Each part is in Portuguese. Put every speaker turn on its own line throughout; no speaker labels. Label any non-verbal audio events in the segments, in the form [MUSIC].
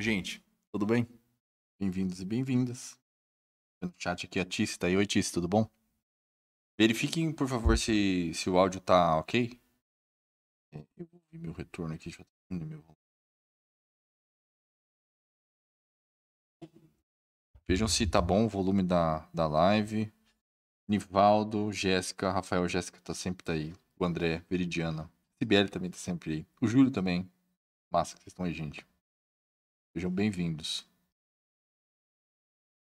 Gente, tudo bem? Bem-vindos e bem-vindas. No chat aqui a Tice tá aí. Oi, Tice, tudo bom? Verifiquem, por favor, se, se o áudio tá ok. É, eu vou ver meu retorno aqui, tá meu Vejam se tá bom o volume da, da live.
Nivaldo, Jéssica, Rafael, Jéssica tá sempre tá aí. O André, Veridiana. Sibeli também tá sempre aí. O Júlio também. Massa que vocês estão aí, gente. Sejam
bem-vindos.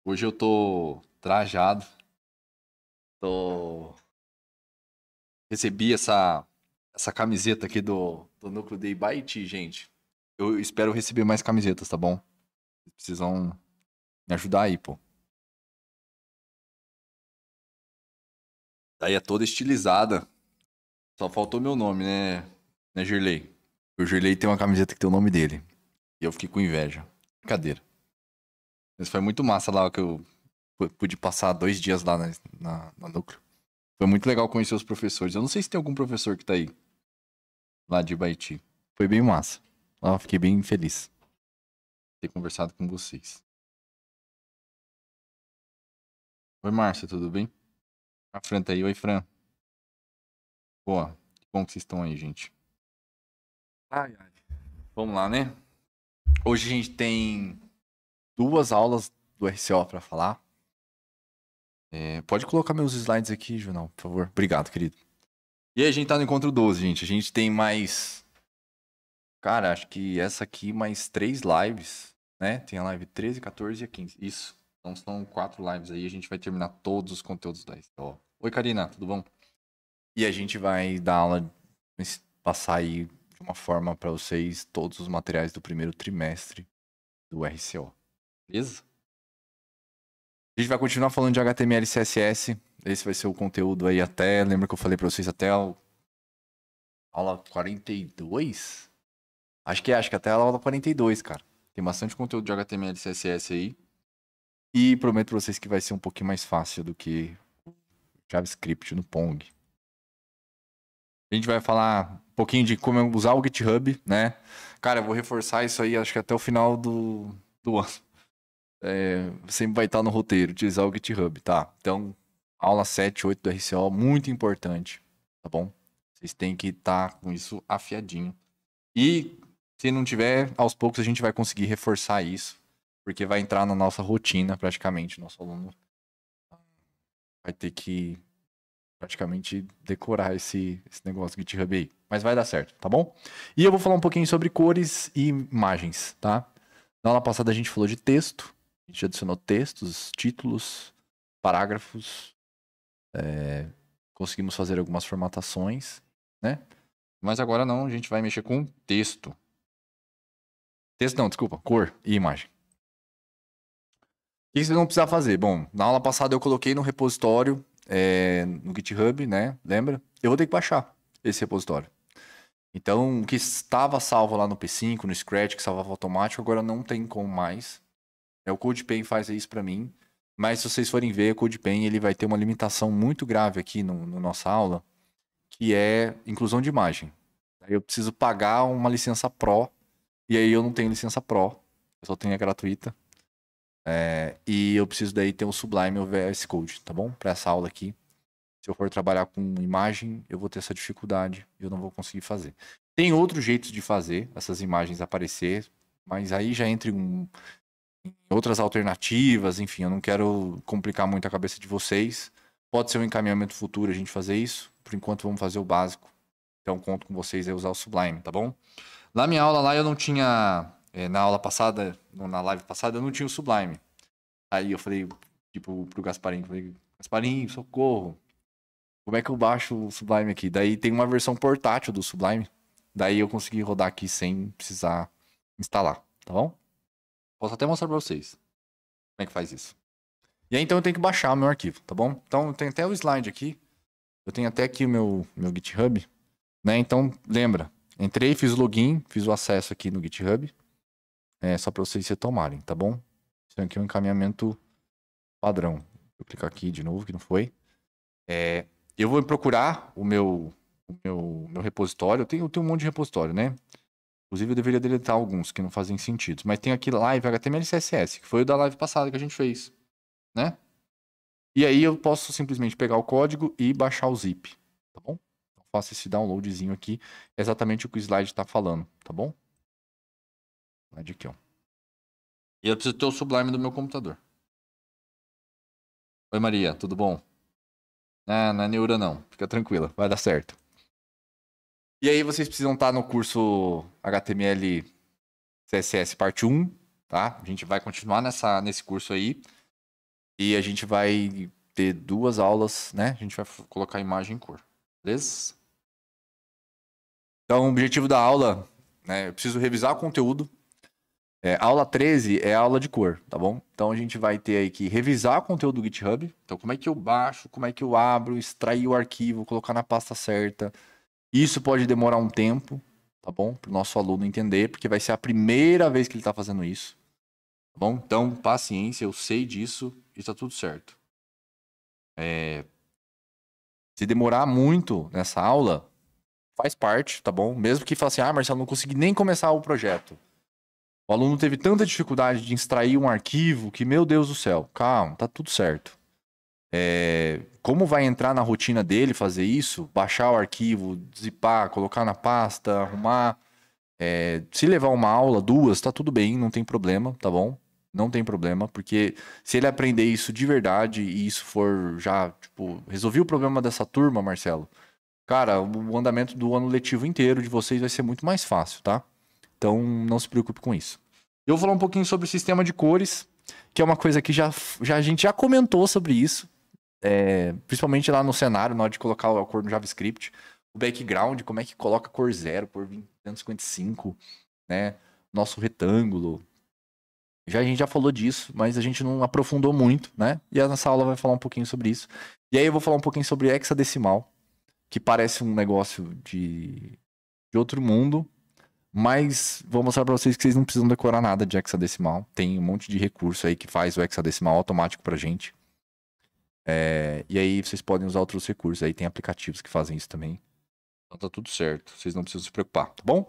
Hoje eu tô trajado. Tô recebi essa essa
camiseta aqui do, do Núcleo de Ibaiti, gente. Eu espero receber mais camisetas, tá bom?
Vocês precisam me ajudar aí, pô. Daí tá é toda estilizada. Só faltou meu nome,
né? Né, Gerlei? O Gerlei tem uma camiseta que tem o nome dele eu fiquei com inveja. Brincadeira. Mas foi muito massa lá que eu pude passar dois dias lá na, na, na núcleo. Foi muito legal conhecer os professores. Eu não sei se tem algum professor que tá aí.
Lá de Baiti. Foi bem massa. Lá fiquei bem feliz. Ter conversado com vocês. Oi, Márcia, tudo bem? A Fran tá aí. Oi, Fran. Boa. Que bom que vocês estão aí, gente. Ai, ai. Vamos lá, né? Hoje a gente
tem duas aulas do RCO para falar. É, pode colocar meus slides aqui, jornal, por favor. Obrigado, querido. E aí, a gente tá no encontro 12, gente. A gente tem mais. Cara, acho que essa aqui, mais três lives, né? Tem a live 13, 14 e a 15. Isso. Então são quatro lives aí. A gente vai terminar todos os conteúdos da RCO. Oi, Karina, tudo bom? E a gente vai dar aula, passar aí de uma forma para vocês todos os materiais do primeiro trimestre do RCO. Beleza? A gente vai continuar falando de HTML e CSS. Esse vai ser o conteúdo aí até. Lembra que eu falei para vocês até a aula 42? Acho que é, acho que até a aula 42, cara. Tem bastante conteúdo de HTML e CSS aí. E prometo pra vocês que vai ser um pouquinho mais fácil do que JavaScript no Pong. A gente vai falar um pouquinho de como usar o GitHub, né? Cara, eu vou reforçar isso aí, acho que até o final do, do [LAUGHS] ano. É, sempre vai estar no roteiro, utilizar o GitHub, tá? Então, aula 7, 8 do RCO, muito importante, tá bom? Vocês têm que estar tá com isso afiadinho. E se não tiver, aos poucos a gente vai conseguir reforçar isso, porque vai entrar na nossa rotina praticamente. Nosso aluno vai ter que praticamente decorar esse, esse negócio GitHub aí. Mas vai dar certo, tá bom? E eu vou falar um pouquinho sobre cores e imagens, tá? Na aula passada a gente falou de texto, a gente adicionou textos, títulos, parágrafos, é, conseguimos fazer algumas formatações, né? Mas agora não, a gente vai mexer com texto. Texto não, desculpa, cor e imagem. O que vocês vão precisar fazer? Bom, na aula passada eu coloquei no repositório é, no GitHub, né? Lembra? Eu vou ter que baixar esse repositório. Então, o que estava salvo lá no P5, no Scratch, que salvava automático, agora não tem como mais. É o CodePen faz isso para mim. Mas se vocês forem ver, o CodePen ele vai ter uma limitação muito grave aqui na no, no, nossa aula, que é inclusão de imagem. Eu preciso pagar uma licença Pro, e aí eu não tenho licença Pro, eu só tenho a gratuita. É, e eu preciso daí ter um Sublime ou VS Code, tá bom? Para essa aula aqui. Se eu for trabalhar com imagem, eu vou ter essa dificuldade, eu não vou conseguir fazer. Tem outros jeitos de fazer essas imagens aparecer, mas aí já entre um, outras alternativas, enfim, eu não quero complicar muito a cabeça de vocês. Pode ser um encaminhamento futuro a gente fazer isso. Por enquanto vamos fazer o básico. Então conto com vocês aí usar o Sublime, tá bom? Na minha aula lá eu não tinha é, na aula passada, na live passada, eu não tinha o Sublime. Aí eu falei, tipo, pro Gasparinho, falei, Gasparinho, socorro. Como é que eu baixo o Sublime aqui? Daí tem uma versão portátil do Sublime. Daí eu consegui rodar aqui sem precisar instalar, tá bom? Posso até mostrar pra vocês como é que faz isso. E aí então eu tenho que baixar o meu arquivo, tá bom? Então tem até o slide aqui. Eu tenho até aqui o meu, meu GitHub. Né? Então, lembra, entrei, fiz o login, fiz o acesso aqui no GitHub. É só para vocês retomarem, tá bom? Isso aqui é um encaminhamento padrão. Vou clicar aqui de novo, que não foi. É, eu vou procurar o meu, o meu, meu repositório. Eu tenho, eu tenho um monte de repositório, né? Inclusive, eu deveria deletar alguns que não fazem sentido. Mas tem aqui live HTML CSS, que foi o da live passada que a gente fez, né? E aí eu posso simplesmente pegar o código e baixar o zip, tá bom? Faça então, faço esse downloadzinho aqui,
exatamente o que o slide está falando, tá bom? de E eu preciso ter o Sublime do meu computador. Oi, Maria, tudo bom? Ah, não é neura não, fica tranquila, vai dar certo. E aí
vocês precisam estar no curso HTML CSS parte 1, tá? A gente vai continuar nessa, nesse curso aí. E a gente vai ter duas aulas, né? A gente vai colocar imagem e cor, beleza? Então, o objetivo da aula, né? Eu preciso revisar o conteúdo, é, aula 13 é aula de cor, tá bom? Então a gente vai ter aí que revisar o conteúdo do GitHub. Então, como é que eu baixo, como é que eu abro, extrair o arquivo, colocar na pasta certa. Isso pode demorar um tempo, tá bom? Para o nosso aluno entender, porque vai ser a primeira vez que ele está fazendo isso. Tá bom? Então, paciência, eu sei disso e está tudo certo. É... Se demorar muito nessa aula, faz parte, tá bom? Mesmo que faça, assim, ah, Marcelo, não consegui nem começar o projeto. O aluno teve tanta dificuldade de extrair um arquivo que, meu Deus do céu, calma, tá tudo certo. É, como vai entrar na rotina dele fazer isso? Baixar o arquivo, zipar, colocar na pasta, arrumar. É, se levar uma aula, duas, tá tudo bem, não tem problema, tá bom? Não tem problema, porque se ele aprender isso de verdade e isso for já, tipo, resolvi o problema dessa turma, Marcelo. Cara, o andamento do ano letivo inteiro de vocês vai ser muito mais fácil, tá? Então não se preocupe com isso. Eu vou falar um pouquinho sobre o sistema de cores, que é uma coisa que já, já a gente já comentou sobre isso, é, principalmente lá no cenário, na hora de colocar a cor no JavaScript, o background, como é que coloca cor 0, cor 255, né? Nosso retângulo. Já a gente já falou disso, mas a gente não aprofundou muito, né? E nossa aula vai falar um pouquinho sobre isso. E aí eu vou falar um pouquinho sobre hexadecimal, que parece um negócio de, de outro mundo, mas vou mostrar para vocês que vocês não precisam decorar nada de hexadecimal. Tem um monte de recurso aí que faz o hexadecimal automático pra gente. É, e aí vocês podem usar outros recursos. Aí tem aplicativos que fazem isso também. Então tá tudo certo. Vocês não precisam se preocupar, tá bom?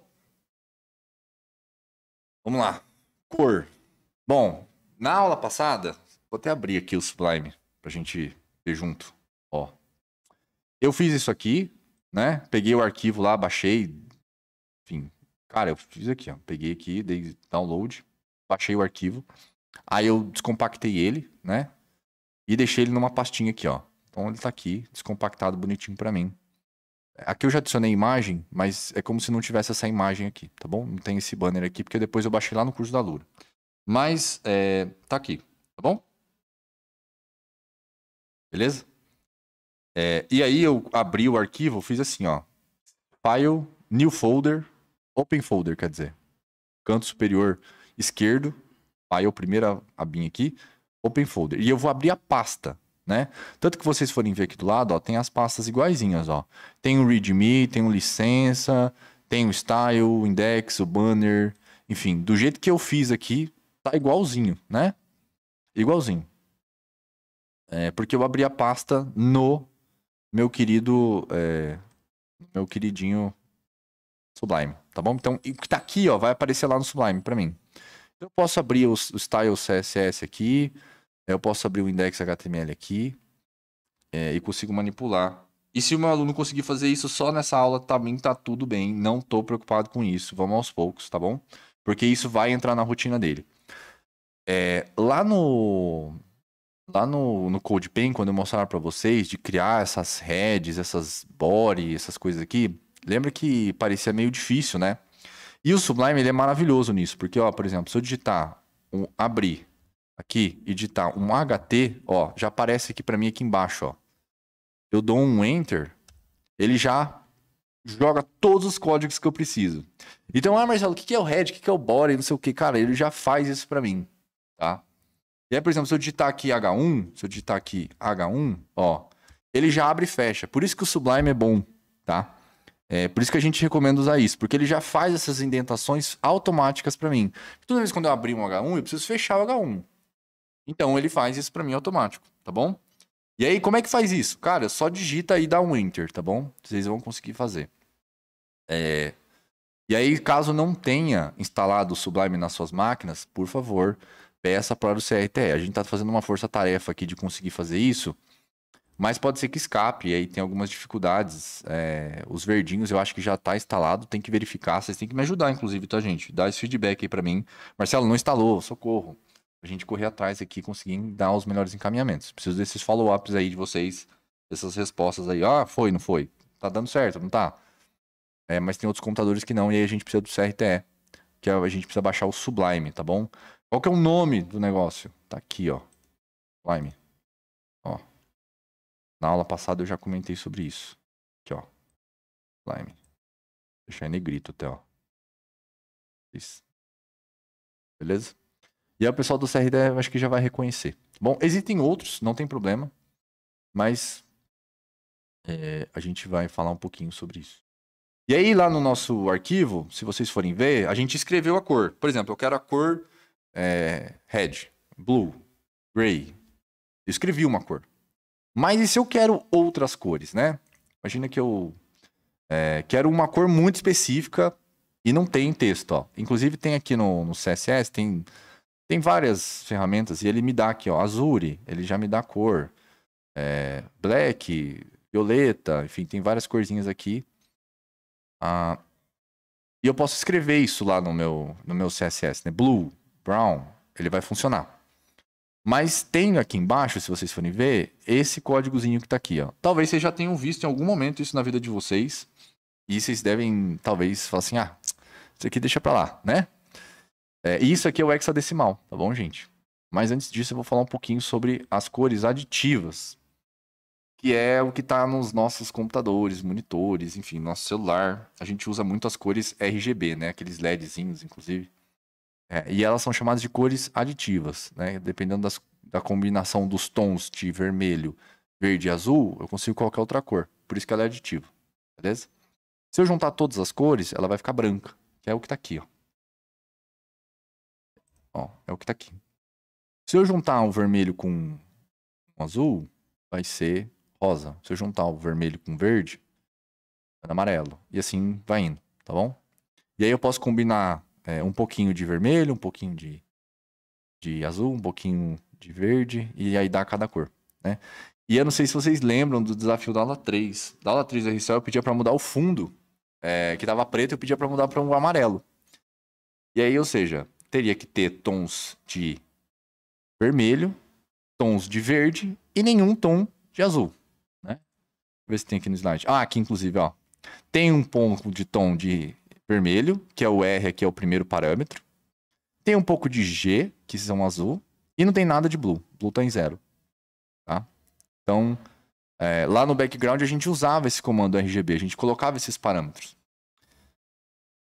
Vamos lá. Cor. Bom, na aula passada, vou até abrir aqui o Sublime pra gente ver junto. Ó. Eu fiz isso aqui, né? Peguei o arquivo lá, baixei, enfim, Cara, eu fiz aqui, ó. Peguei aqui, dei download, baixei o arquivo. Aí eu descompactei ele, né? E deixei ele numa pastinha aqui, ó. Então ele tá aqui, descompactado, bonitinho para mim. Aqui eu já adicionei imagem, mas é como se não tivesse essa imagem aqui, tá bom? Não tem esse banner aqui, porque depois eu baixei lá no curso da Lura. Mas é, tá aqui, tá bom? Beleza? É, e aí eu abri o arquivo, fiz assim, ó. File, new folder, Open folder, quer dizer. Canto superior esquerdo, aí a primeira abinha aqui, Open folder. E eu vou abrir a pasta, né? Tanto que vocês forem ver aqui do lado, ó, tem as pastas iguaizinhas, ó. Tem o readme, tem o licença, tem o style, o index, o banner, enfim, do jeito que eu fiz aqui, tá igualzinho, né? Igualzinho. É, porque eu abri a pasta no meu querido, é, meu queridinho Sublime, tá bom? Então, o que tá aqui, ó, vai aparecer lá no Sublime para mim. Então, eu posso abrir o, o style CSS aqui, né, eu posso abrir o index HTML aqui é, e consigo manipular. E se o meu aluno conseguir fazer isso só nessa aula, também tá tudo bem, não tô preocupado com isso, vamos aos poucos, tá bom? Porque isso vai entrar na rotina dele. É, lá no lá no, no CodePen, quando eu mostrar para vocês de criar essas heads, essas body, essas coisas aqui, Lembra que parecia meio difícil, né? E o Sublime ele é maravilhoso nisso, porque, ó, por exemplo, se eu digitar um abrir aqui e digitar um HT, ó, já aparece aqui para mim aqui embaixo, ó. Eu dou um enter, ele já joga todos os códigos que eu preciso. Então, ah, Marcelo, o que é o head, o que é o body, não sei o que, cara, ele já faz isso para mim, tá? E aí, por exemplo, se eu digitar aqui H1, se eu digitar aqui H1, ó, ele já abre e fecha. Por isso que o Sublime é bom, tá? É, por isso que a gente recomenda usar isso, porque ele já faz essas indentações automáticas para mim. Toda vez quando eu abrir um H1, eu preciso fechar o H1. Então ele faz isso para mim automático, tá bom? E aí, como é que faz isso? Cara, só digita e dá um enter, tá bom? Vocês vão conseguir fazer. É... E aí, caso não tenha instalado o Sublime nas suas máquinas, por favor, peça para o CRTE. A gente está fazendo uma força-tarefa aqui de conseguir fazer isso. Mas pode ser que escape, e aí tem algumas dificuldades. É, os verdinhos eu acho que já tá instalado, tem que verificar. Vocês têm que me ajudar, inclusive, tá, gente? Dá esse feedback aí para mim. Marcelo, não instalou, socorro. A gente correr atrás aqui conseguir dar os melhores encaminhamentos. Preciso desses follow-ups aí de vocês, dessas respostas aí. Ah, foi, não foi? Tá dando certo, não tá? É, mas tem outros computadores que não, e aí a gente precisa do CRTE, que é a gente precisa baixar o Sublime, tá bom? Qual que é o nome do negócio? Tá aqui, ó. Sublime. Ó,
na aula passada eu já comentei sobre isso. Aqui, ó. Slime. Vou deixar em negrito até, ó. Isso. Beleza?
E aí o pessoal do CRD eu acho que já vai reconhecer. Bom, existem outros, não tem problema. Mas é, a gente vai falar um pouquinho sobre isso. E aí, lá no nosso arquivo, se vocês forem ver, a gente escreveu a cor. Por exemplo, eu quero a cor é, red, blue, gray. Eu escrevi uma cor. Mas e se eu quero outras cores, né? Imagina que eu é, quero uma cor muito específica e não tem texto, ó. Inclusive tem aqui no, no CSS, tem, tem várias ferramentas e ele me dá aqui, ó, Azure, ele já me dá cor. É, black, violeta, enfim, tem várias corzinhas aqui. Ah, e eu posso escrever isso lá no meu, no meu CSS, né? Blue, brown, ele vai funcionar. Mas tem aqui embaixo, se vocês forem ver, esse códigozinho que está aqui. Ó. Talvez vocês já tenham visto em algum momento isso na vida de vocês. E vocês devem, talvez, falar assim, ah, isso aqui deixa para lá, né? É, isso aqui é o hexadecimal, tá bom, gente? Mas antes disso, eu vou falar um pouquinho sobre as cores aditivas. Que é o que está nos nossos computadores, monitores, enfim, nosso celular. A gente usa muito as cores RGB, né? Aqueles LEDzinhos, inclusive. É, e elas são chamadas de cores aditivas, né? Dependendo das, da combinação dos tons de vermelho, verde e azul, eu consigo qualquer outra cor. Por isso que ela é aditiva, beleza? Se eu juntar todas as cores, ela vai ficar branca, que é o que está aqui, ó. Ó, é o que está aqui. Se eu juntar um vermelho com um azul, vai ser rosa. Se eu juntar o vermelho com verde, vai tá amarelo. E assim vai indo, tá bom? E aí eu posso combinar é, um pouquinho de vermelho, um pouquinho de, de azul, um pouquinho de verde, e aí dá cada cor, né? E eu não sei se vocês lembram do desafio da aula 3. Da aula 3 da RCL eu pedia para mudar o fundo, é, que tava preto, eu pedia para mudar para um amarelo. E aí, ou seja, teria que ter tons de vermelho, tons de verde e nenhum tom de azul, né? Vou ver se tem aqui no slide. Ah, aqui inclusive, ó. Tem um ponto de tom de vermelho, que é o R, aqui é o primeiro parâmetro. Tem um pouco de G, que são azul. E não tem nada de blue. Blue tem tá em zero. Tá? Então, é, lá no background a gente usava esse comando RGB, a gente colocava esses parâmetros.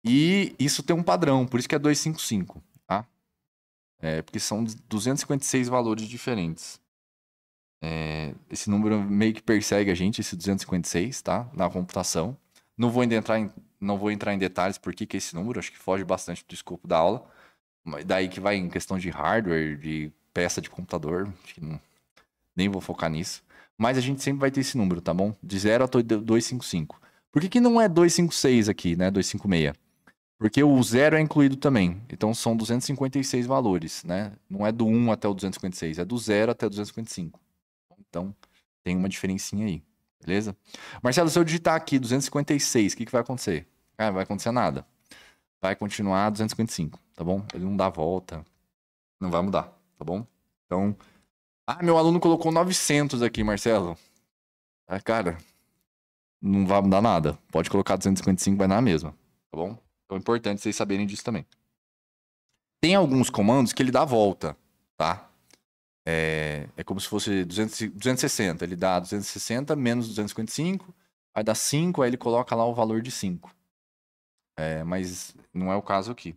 E isso tem um padrão, por isso que é 255, tá? É, porque são 256 valores diferentes. É, esse número meio que persegue a gente, esse 256, tá? Na computação. Não vou ainda entrar em não vou entrar em detalhes por que, que é esse número, acho que foge bastante do escopo da aula. Daí que vai em questão de hardware, de peça de computador, não, nem vou focar nisso. Mas a gente sempre vai ter esse número, tá bom? De 0 a 255. Por que, que não é 256 aqui, né? 256? Porque o zero é incluído também. Então são 256 valores, né? Não é do 1 até o 256, é do 0 até o 255. Então tem uma diferencinha aí, beleza? Marcelo, se eu digitar aqui 256, o que, que vai acontecer? Cara, não vai acontecer nada. Vai continuar 255, tá bom? Ele não dá volta. Não vai mudar, tá bom? Então. Ah, meu aluno colocou 900 aqui, Marcelo. Ah, cara, não vai mudar nada. Pode colocar 255, vai na mesma, tá bom? Então é importante vocês saberem disso também. Tem alguns comandos que ele dá volta, tá? É, é como se fosse 200, 260. Ele dá 260 menos 255, vai dar 5, aí ele coloca lá o valor de 5.
É, mas não é o caso aqui.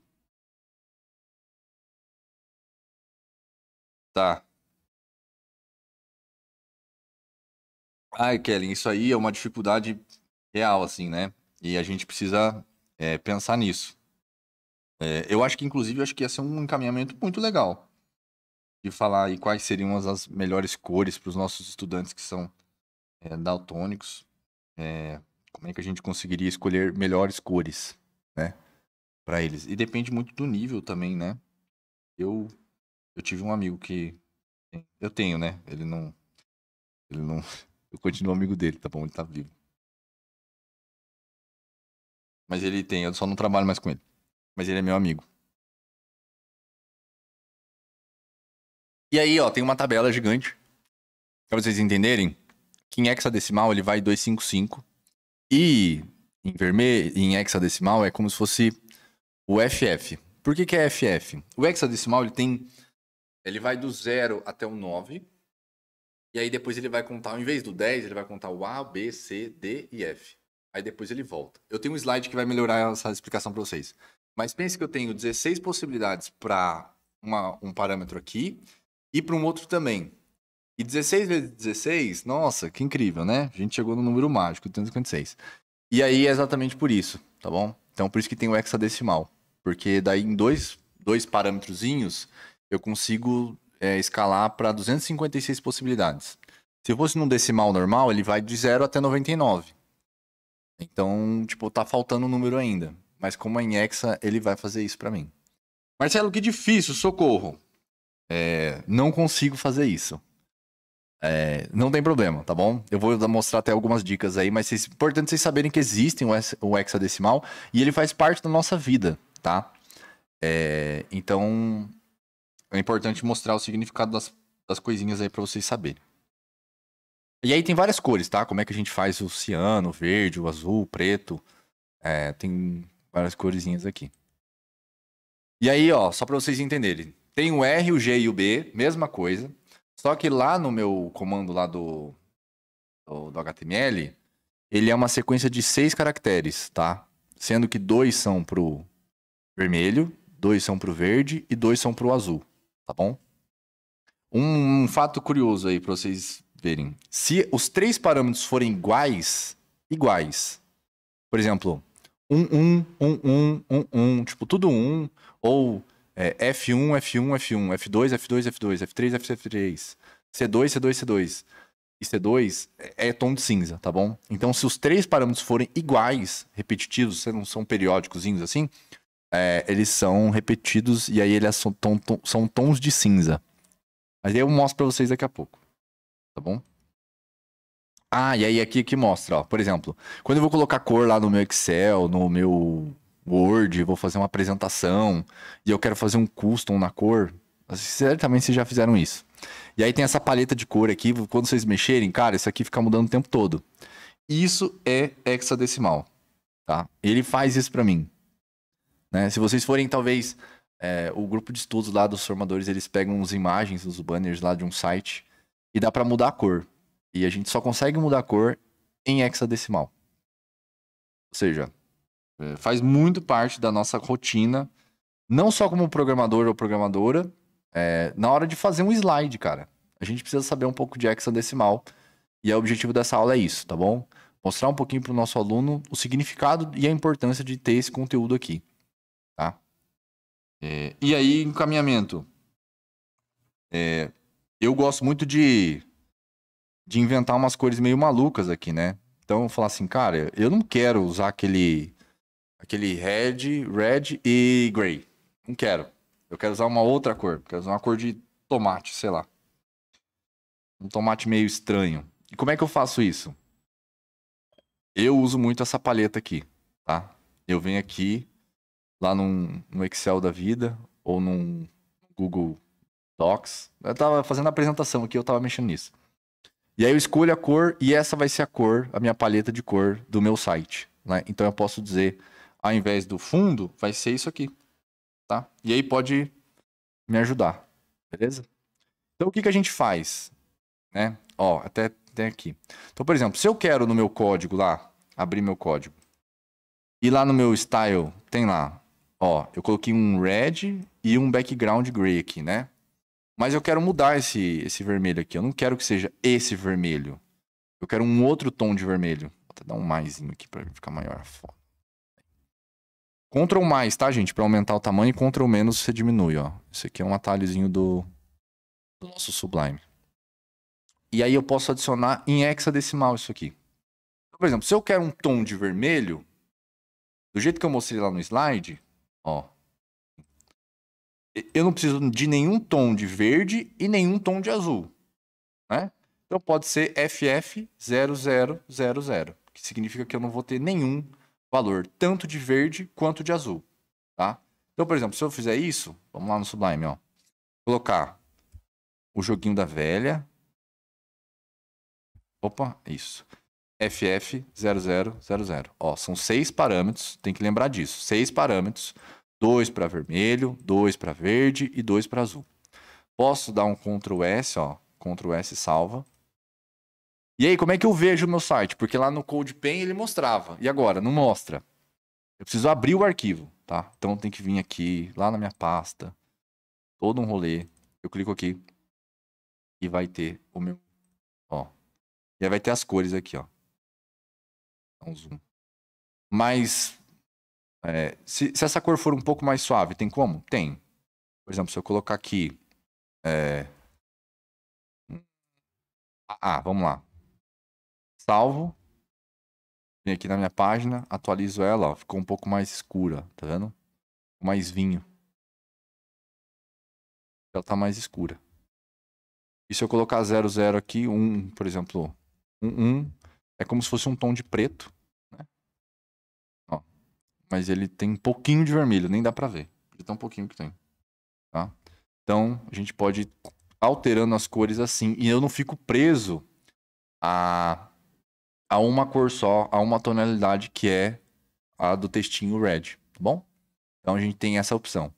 Tá. Ai, Kelly, isso aí é uma dificuldade real, assim, né? E a gente precisa
é, pensar nisso. É, eu acho que, inclusive, acho que ia ser um encaminhamento muito legal de falar aí quais seriam as, as melhores cores para os nossos estudantes que são é, daltônicos. É, como é que a gente conseguiria escolher melhores cores? né? Para eles. E depende muito do nível também, né? Eu
eu tive um amigo que eu tenho, né? Ele não ele não [LAUGHS] eu continuo amigo dele, tá bom? Ele tá vivo. Mas ele tem, eu só não trabalho mais com ele. Mas ele é meu amigo. E aí, ó, tem uma tabela gigante. Pra vocês entenderem, é
que em hexadecimal ele vai 255. E em vermelho, em hexadecimal, é como se fosse o FF. Por que, que é FF? O hexadecimal ele tem. Ele vai do 0 até o 9. E aí depois ele vai contar, em vez do 10, ele vai contar o A, B, C, D e F. Aí depois ele volta. Eu tenho um slide que vai melhorar essa explicação para vocês. Mas pense que eu tenho 16 possibilidades para um parâmetro aqui e para um outro também. E 16 vezes 16, nossa, que incrível, né? A gente chegou no número mágico, 256. E aí é exatamente por isso, tá bom? Então por isso que tem o hexadecimal. Porque daí em dois, dois parâmetrozinhos eu consigo é, escalar para 256 possibilidades. Se eu fosse num decimal normal, ele vai de 0 até 99. Então, tipo, tá faltando um número ainda. Mas como é em hexa, ele vai fazer isso para mim. Marcelo, que difícil, socorro. É, não consigo fazer isso. É, não tem problema, tá bom? Eu vou mostrar até algumas dicas aí, mas é importante vocês saberem que existem o hexadecimal e ele faz parte da nossa vida, tá? É, então, é importante mostrar o significado das, das coisinhas aí para vocês saberem. E aí tem várias cores, tá? Como é que a gente faz o ciano, o verde, o azul, o preto. É, tem várias coresinhas aqui. E aí, ó, só para vocês entenderem. Tem o R, o G e o B, mesma coisa. Só que lá no meu comando lá do, do, do HTML, ele é uma sequência de seis caracteres, tá? Sendo que dois são pro vermelho, dois são pro verde e dois são pro azul, tá bom? Um, um fato curioso aí para vocês verem. Se os três parâmetros forem iguais, iguais. Por exemplo, um, um, um, um, um, um, tipo tudo um, ou é, F1, F1, F1, F2, F2, F2, F3, F3, C2, C2, C2 e C2 é, é tom de cinza, tá bom? Então, se os três parâmetros forem iguais, repetitivos, se não são periódicos assim, é, eles são repetidos e aí eles são, tom, tom, são tons de cinza. Mas aí eu mostro pra vocês daqui a pouco, tá bom? Ah, e aí aqui que mostra, ó. Por exemplo, quando eu vou colocar cor lá no meu Excel, no meu Word, vou fazer uma apresentação e eu quero fazer um custom na cor. Certamente vocês já fizeram isso. E aí tem essa paleta de cor aqui, quando vocês mexerem, cara, isso aqui fica mudando o tempo todo. Isso é hexadecimal, tá? Ele faz isso para mim. Né? Se vocês forem, talvez, é, o grupo de estudos lá dos formadores, eles pegam as imagens os banners lá de um site e dá para mudar a cor. E a gente só consegue mudar a cor em hexadecimal. Ou seja, é, faz muito parte da nossa rotina, não só como programador ou programadora, é, na hora de fazer um slide, cara. A gente precisa saber um pouco de hexadecimal. E o objetivo dessa aula é isso, tá bom? Mostrar um pouquinho para o nosso aluno o significado e a importância de ter esse conteúdo aqui, tá? É, e aí, encaminhamento. É, eu gosto muito de, de inventar umas cores meio malucas aqui, né? Então, eu falar assim, cara, eu não quero usar aquele Aquele red, red e gray Não quero. Eu quero usar uma outra cor. Quero usar uma cor de tomate, sei lá. Um tomate meio estranho. E como é que eu faço isso? Eu uso muito essa paleta aqui, tá? Eu venho aqui, lá num, no Excel da vida, ou num Google Docs. Eu tava fazendo a apresentação aqui, eu tava mexendo nisso. E aí eu escolho a cor e essa vai ser a cor, a minha paleta de cor do meu site. Né? Então eu posso dizer ao invés do fundo, vai ser isso aqui, tá? E aí pode me ajudar, beleza? Então, o que, que a gente faz? Né? Ó, até, até aqui. Então, por exemplo, se eu quero no meu código lá, abrir meu código, e lá no meu style tem lá, ó, eu coloquei um red e um background gray aqui, né? Mas eu quero mudar esse, esse vermelho aqui. Eu não quero que seja esse vermelho. Eu quero um outro tom de vermelho. Vou até dar um maisinho aqui para ficar maior a foto. Ctrl mais, tá, gente? Para aumentar o tamanho. Ctrl menos você diminui, ó. Isso aqui é um atalhozinho do, do nosso Sublime. E aí eu posso adicionar em hexadecimal isso aqui. Então, por exemplo, se eu quero um tom de vermelho, do jeito que eu mostrei lá no slide, ó. Eu não preciso de nenhum tom de verde e nenhum tom de azul, né? Então pode ser FF0000, que significa que eu não vou ter nenhum valor tanto de verde quanto de azul, tá? Então, por exemplo, se eu fizer isso, vamos lá no Sublime, ó. Colocar o joguinho da velha. Opa, isso. FF0000. Ó, são seis parâmetros, tem que lembrar disso. Seis parâmetros, dois para vermelho, dois para verde e dois para azul. Posso dar um Ctrl S, ó, Ctrl S salva. E aí, como é que eu vejo o meu site? Porque lá no CodePen ele mostrava. E agora? Não mostra. Eu preciso abrir o arquivo, tá? Então tem que vir aqui, lá na minha pasta. Todo um rolê.
Eu clico aqui. E vai ter o meu. Ó. E aí vai ter as cores aqui, ó. Dá um zoom. Mas.
É, se, se, essa cor for um pouco mais suave, tem como? Tem. Por exemplo, se eu colocar aqui. É... Hum, ah, ah, vamos lá
salvo. Vem aqui na minha página, atualizo ela, ó, ficou um pouco mais escura, tá vendo? Mais vinho. Ela tá
mais escura. E se eu colocar 00 aqui, 1, um, por exemplo, 1, um, é como se fosse um tom de preto, né? Ó, mas ele tem um pouquinho de vermelho, nem dá pra ver. De tão pouquinho que tem, tá? Então, a gente pode ir alterando as cores assim. E eu não fico preso a a uma cor só, a uma tonalidade que é a do textinho red, tá bom? Então a gente tem essa opção.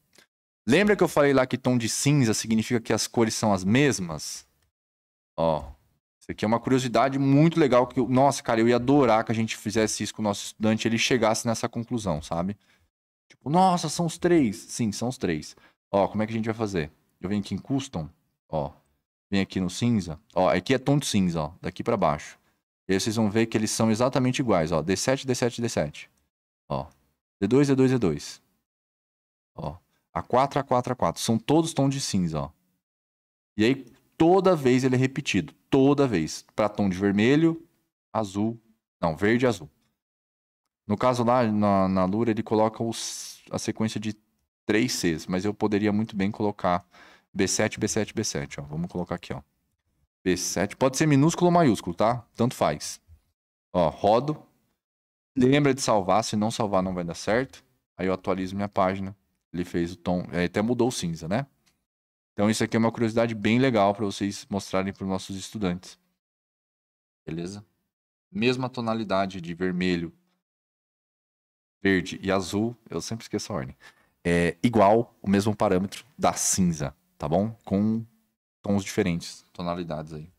Lembra que eu falei lá que tom de cinza significa que as cores são as mesmas? Ó, isso aqui é uma curiosidade muito legal que, nossa, cara, eu ia adorar que a gente fizesse isso com o nosso estudante, ele chegasse nessa conclusão, sabe? Tipo, nossa, são os três. Sim, são os três. Ó, como é que a gente vai fazer? Eu venho aqui em custom, ó, vem aqui no cinza, ó, aqui é tom de cinza, ó, daqui para baixo. E aí vocês vão ver que eles são exatamente iguais, ó. D7, D7, D7. Ó. D2, D2, D2. Ó. A4, A4, A4. São todos tons de cinza, ó. E aí toda vez ele é repetido. Toda vez. Pra tom de vermelho, azul. Não, verde e azul. No caso lá, na, na Lura, ele coloca os, a sequência de três Cs, mas eu poderia muito bem colocar B7, B7, B7. Ó. Vamos colocar aqui, ó p 7 Pode ser minúsculo ou maiúsculo, tá? Tanto faz. Ó, rodo. Lembra de salvar. Se não salvar, não vai dar certo. Aí eu atualizo minha página. Ele fez o tom. É, até mudou o cinza, né? Então, isso aqui é uma curiosidade bem legal para vocês mostrarem para os nossos estudantes. Beleza? Mesma tonalidade de vermelho, verde e azul. Eu sempre esqueço a ordem. É igual o mesmo parâmetro da cinza, tá bom? Com tons diferentes, tonalidades aí.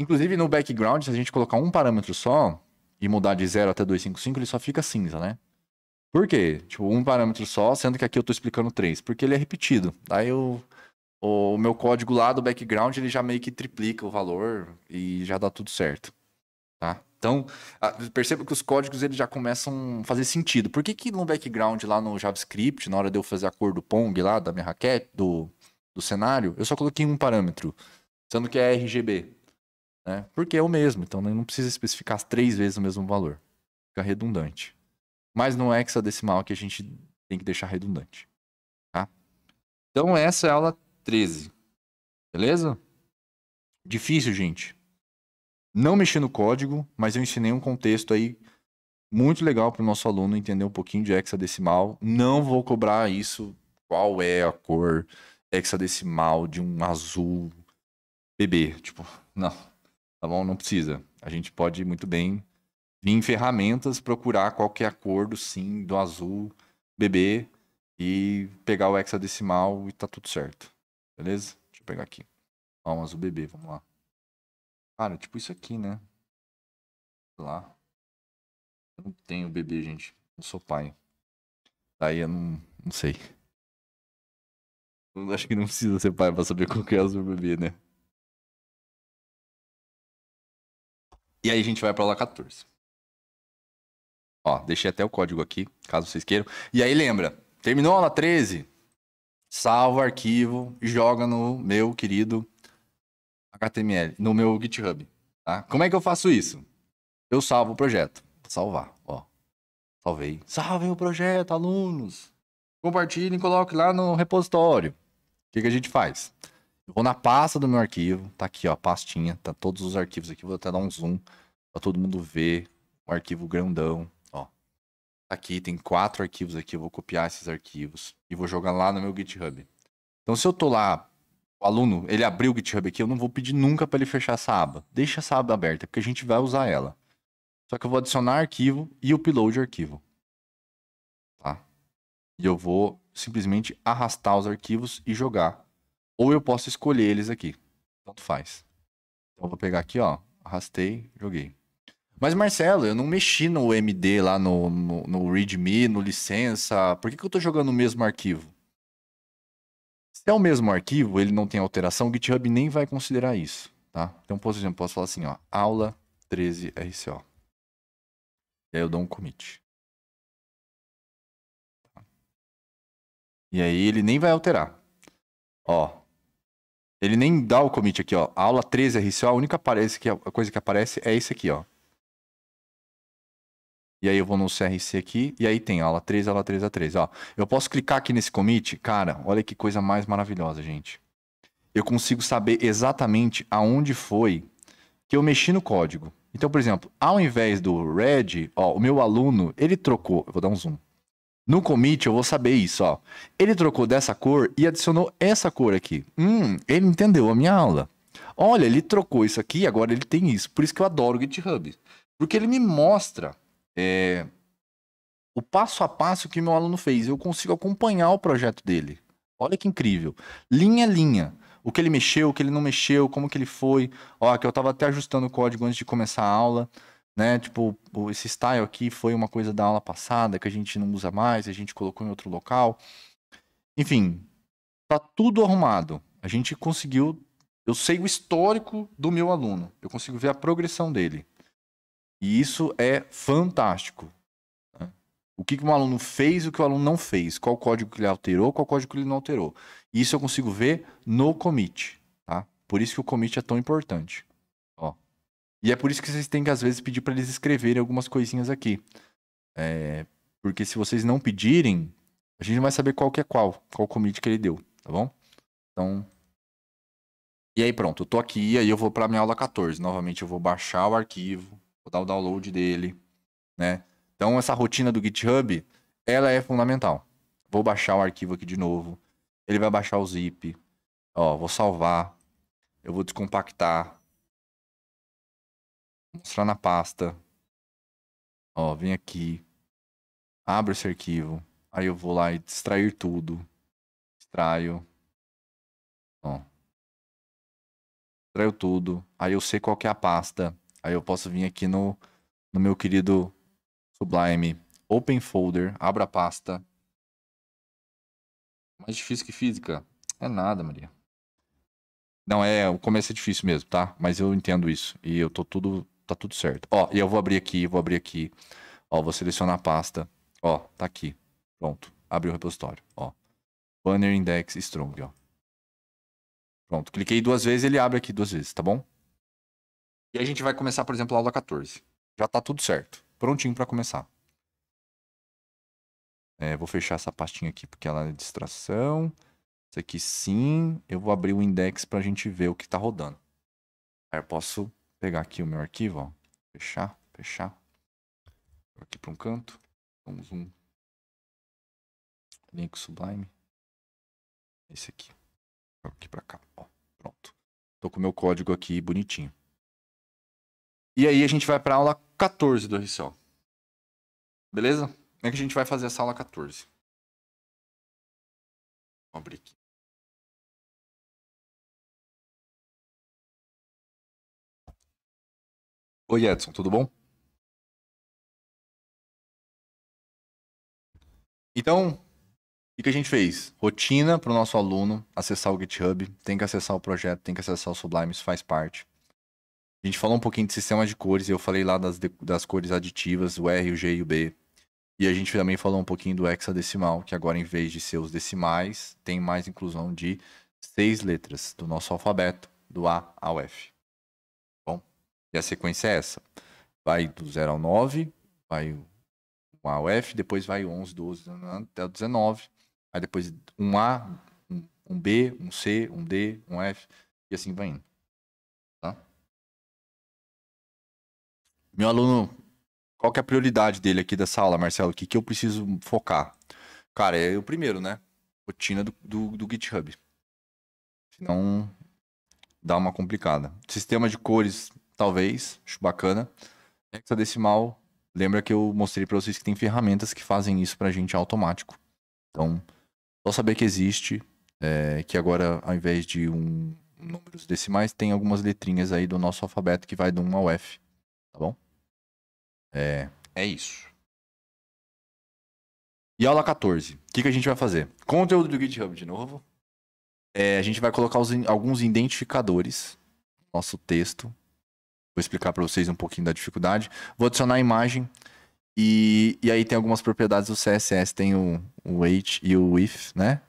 Inclusive no background, se a gente colocar um parâmetro só e mudar de 0 até 255, ele só fica cinza, né? Por quê? Tipo, um parâmetro só, sendo que aqui eu estou explicando três, porque ele é repetido. Aí eu, o meu código lá do background, ele já meio que triplica o valor e já dá tudo certo, tá? Então, perceba que os códigos eles já começam a fazer sentido. Por que, que no background lá no JavaScript, na hora de eu fazer a cor do Pong lá, da minha raquete, do, do cenário, eu só coloquei um parâmetro, sendo que é RGB. Né? Porque é o mesmo, então não precisa especificar três vezes o mesmo valor. Fica redundante. Mas não é hexadecimal que a gente tem que deixar redundante. Tá? Então essa é a aula 13. Beleza? Difícil, gente. Não mexi no código, mas eu ensinei um contexto aí muito legal para o nosso aluno entender um pouquinho de hexadecimal. Não vou cobrar isso, qual é a cor, hexadecimal de um azul bebê. Tipo, não, tá bom? Não precisa. A gente pode muito bem vir em ferramentas, procurar qual que é a cor do sim, do azul bebê e pegar o hexadecimal e tá tudo
certo. Beleza? Deixa eu pegar aqui. Ó, um azul bebê, vamos lá. Cara, tipo isso aqui, né? Sei lá. Eu não tenho bebê, gente. não sou pai. Daí eu não, não sei. Acho que não precisa ser pai pra saber qual que é o seu bebê, né? E aí a gente vai pra aula 14. Ó, deixei até o
código aqui, caso vocês queiram. E aí lembra, terminou a aula 13, salva o arquivo e joga no meu querido HTML, no meu GitHub, tá? Como é que eu faço isso? Eu salvo o projeto. Vou salvar, ó. Salvei. Salvem o projeto, alunos. Compartilhem, coloque lá no repositório. O que, que a gente faz? Eu vou na pasta do meu arquivo, tá aqui, ó, pastinha, tá todos os arquivos aqui, vou até dar um zoom para todo mundo ver o um arquivo grandão, ó. Tá aqui tem quatro arquivos aqui, eu vou copiar esses arquivos e vou jogar lá no meu GitHub. Então se eu tô lá, o aluno, ele abriu o GitHub aqui, eu não vou pedir nunca para ele fechar essa aba. Deixa essa aba aberta, porque a gente vai usar ela. Só que eu vou adicionar arquivo e upload arquivo e eu vou simplesmente arrastar os arquivos e jogar. Ou eu posso escolher eles aqui. Tanto faz. Então eu vou pegar aqui, ó, arrastei, joguei. Mas Marcelo, eu não mexi no MD lá no, no, no README, no licença. Por que, que eu estou jogando o mesmo arquivo? Se é o mesmo arquivo, ele não tem alteração, o GitHub nem vai considerar isso, tá? Então, por exemplo, posso falar assim,
ó, aula 13 RCO. E aí eu dou um commit. E aí ele nem vai alterar. Ó. Ele nem dá o commit aqui, ó. A aula 13 RCO, a única aparece que a
coisa que aparece é esse aqui, ó. E aí eu vou no CRC aqui, e aí tem aula 3, aula 3, a 3, ó. Eu posso clicar aqui nesse commit, cara, olha que coisa mais maravilhosa, gente. Eu consigo saber exatamente aonde foi que eu mexi no código. Então, por exemplo, ao invés do red, ó, o meu aluno, ele trocou, eu vou dar um zoom. No commit eu vou saber isso, ó. Ele trocou dessa cor e adicionou essa cor aqui. Hum, ele entendeu a minha aula. Olha, ele trocou isso aqui, agora ele tem isso. Por isso que eu adoro o GitHub. Porque ele me mostra é, o passo a passo que meu aluno fez. Eu consigo acompanhar o projeto dele. Olha que incrível. Linha a linha. O que ele mexeu, o que ele não mexeu, como que ele foi. Ó, que eu estava até ajustando o código antes de começar a aula né? Tipo, esse style aqui foi uma coisa da aula passada que a gente não usa mais, a gente colocou em outro local. Enfim, tá tudo arrumado. A gente conseguiu, eu sei o histórico do meu aluno, eu consigo ver a progressão dele. E isso é fantástico. Né? O que, que aluno fez e o que o aluno não fez, qual código que ele alterou, qual código que ele não alterou. Isso eu consigo ver no commit, tá? Por isso que o commit é tão importante. E é por isso que vocês têm que, às vezes, pedir para eles escreverem algumas coisinhas aqui. É, porque se vocês não pedirem, a gente não vai saber qual que é qual, qual commit que ele deu, tá bom? Então. E aí pronto, eu tô aqui, aí eu vou pra minha aula 14. Novamente eu vou baixar o arquivo, vou dar o download dele, né? Então essa rotina do GitHub, ela é fundamental. Vou baixar o arquivo aqui de novo. Ele vai baixar o
zip. Ó, vou salvar. Eu vou descompactar. Mostrar na pasta. Ó, vem aqui.
Abro esse arquivo. Aí eu vou lá e extrair tudo. Extraio. Ó. Extraio tudo. Aí eu sei qual que é a pasta. Aí eu posso vir aqui no, no meu querido Sublime. Open folder. Abra a pasta. Mais difícil que física? É nada, Maria. Não, é, o começo é difícil mesmo, tá? Mas eu entendo isso. E eu tô tudo tá tudo certo. Ó, e eu vou abrir aqui, vou abrir aqui. Ó, vou selecionar a pasta. Ó, tá aqui. Pronto. abriu o repositório. Ó. Banner index strong, ó. Pronto. Cliquei duas vezes, ele abre aqui duas vezes, tá bom? E a gente vai começar, por exemplo, a aula 14. Já tá tudo certo. Prontinho para começar. É, vou fechar essa pastinha aqui porque ela é distração. Isso aqui sim. Eu vou abrir o index para a gente ver o que está rodando. Aí eu posso pegar
aqui o meu arquivo, ó. Fechar, fechar. aqui para um canto. Vamos um. Link Sublime. Esse aqui. aqui para cá, ó. Pronto. Tô com o meu código aqui bonitinho. E aí a gente vai para aula 14 do Ricel. Beleza? Como é que a gente vai fazer essa aula 14? Vou abrir aqui. Oi, Edson, tudo bom? Então, o que a gente fez? Rotina para o nosso aluno
acessar o GitHub, tem que acessar o projeto, tem que acessar o Sublime, isso faz parte. A gente falou um pouquinho de sistema de cores, eu falei lá das, das cores aditivas, o R, o G e o B. E a gente também falou um pouquinho do hexadecimal, que agora em vez de ser os decimais, tem mais inclusão de seis letras do nosso alfabeto, do A ao F. E a sequência é essa. Vai do 0 ao 9, vai o 1 ao F, depois vai o 11, 12, até o 19. Aí depois um A, um B, um C, um D, um F, e assim vai indo. Tá? Meu aluno, qual que é a prioridade dele aqui dessa aula, Marcelo? O que, que eu preciso focar? Cara, é o primeiro, né? Rotina do, do, do GitHub. Senão, dá uma complicada. Sistema de cores, talvez, acho bacana. Hexadecimal, lembra que eu mostrei para vocês que tem ferramentas que fazem isso para gente automático. Então, só saber que existe, é, que agora ao invés de um números decimais, tem algumas letrinhas aí do nosso alfabeto que vai do
1 ao F, tá bom? É, é isso. E aula 14, o que, que a gente vai fazer? Conteúdo do GitHub de novo.
É, a gente vai colocar os, alguns identificadores nosso texto Vou explicar para vocês um pouquinho da dificuldade. Vou adicionar a imagem. E, e aí tem algumas propriedades do CSS. Tem o, o weight e o width, né?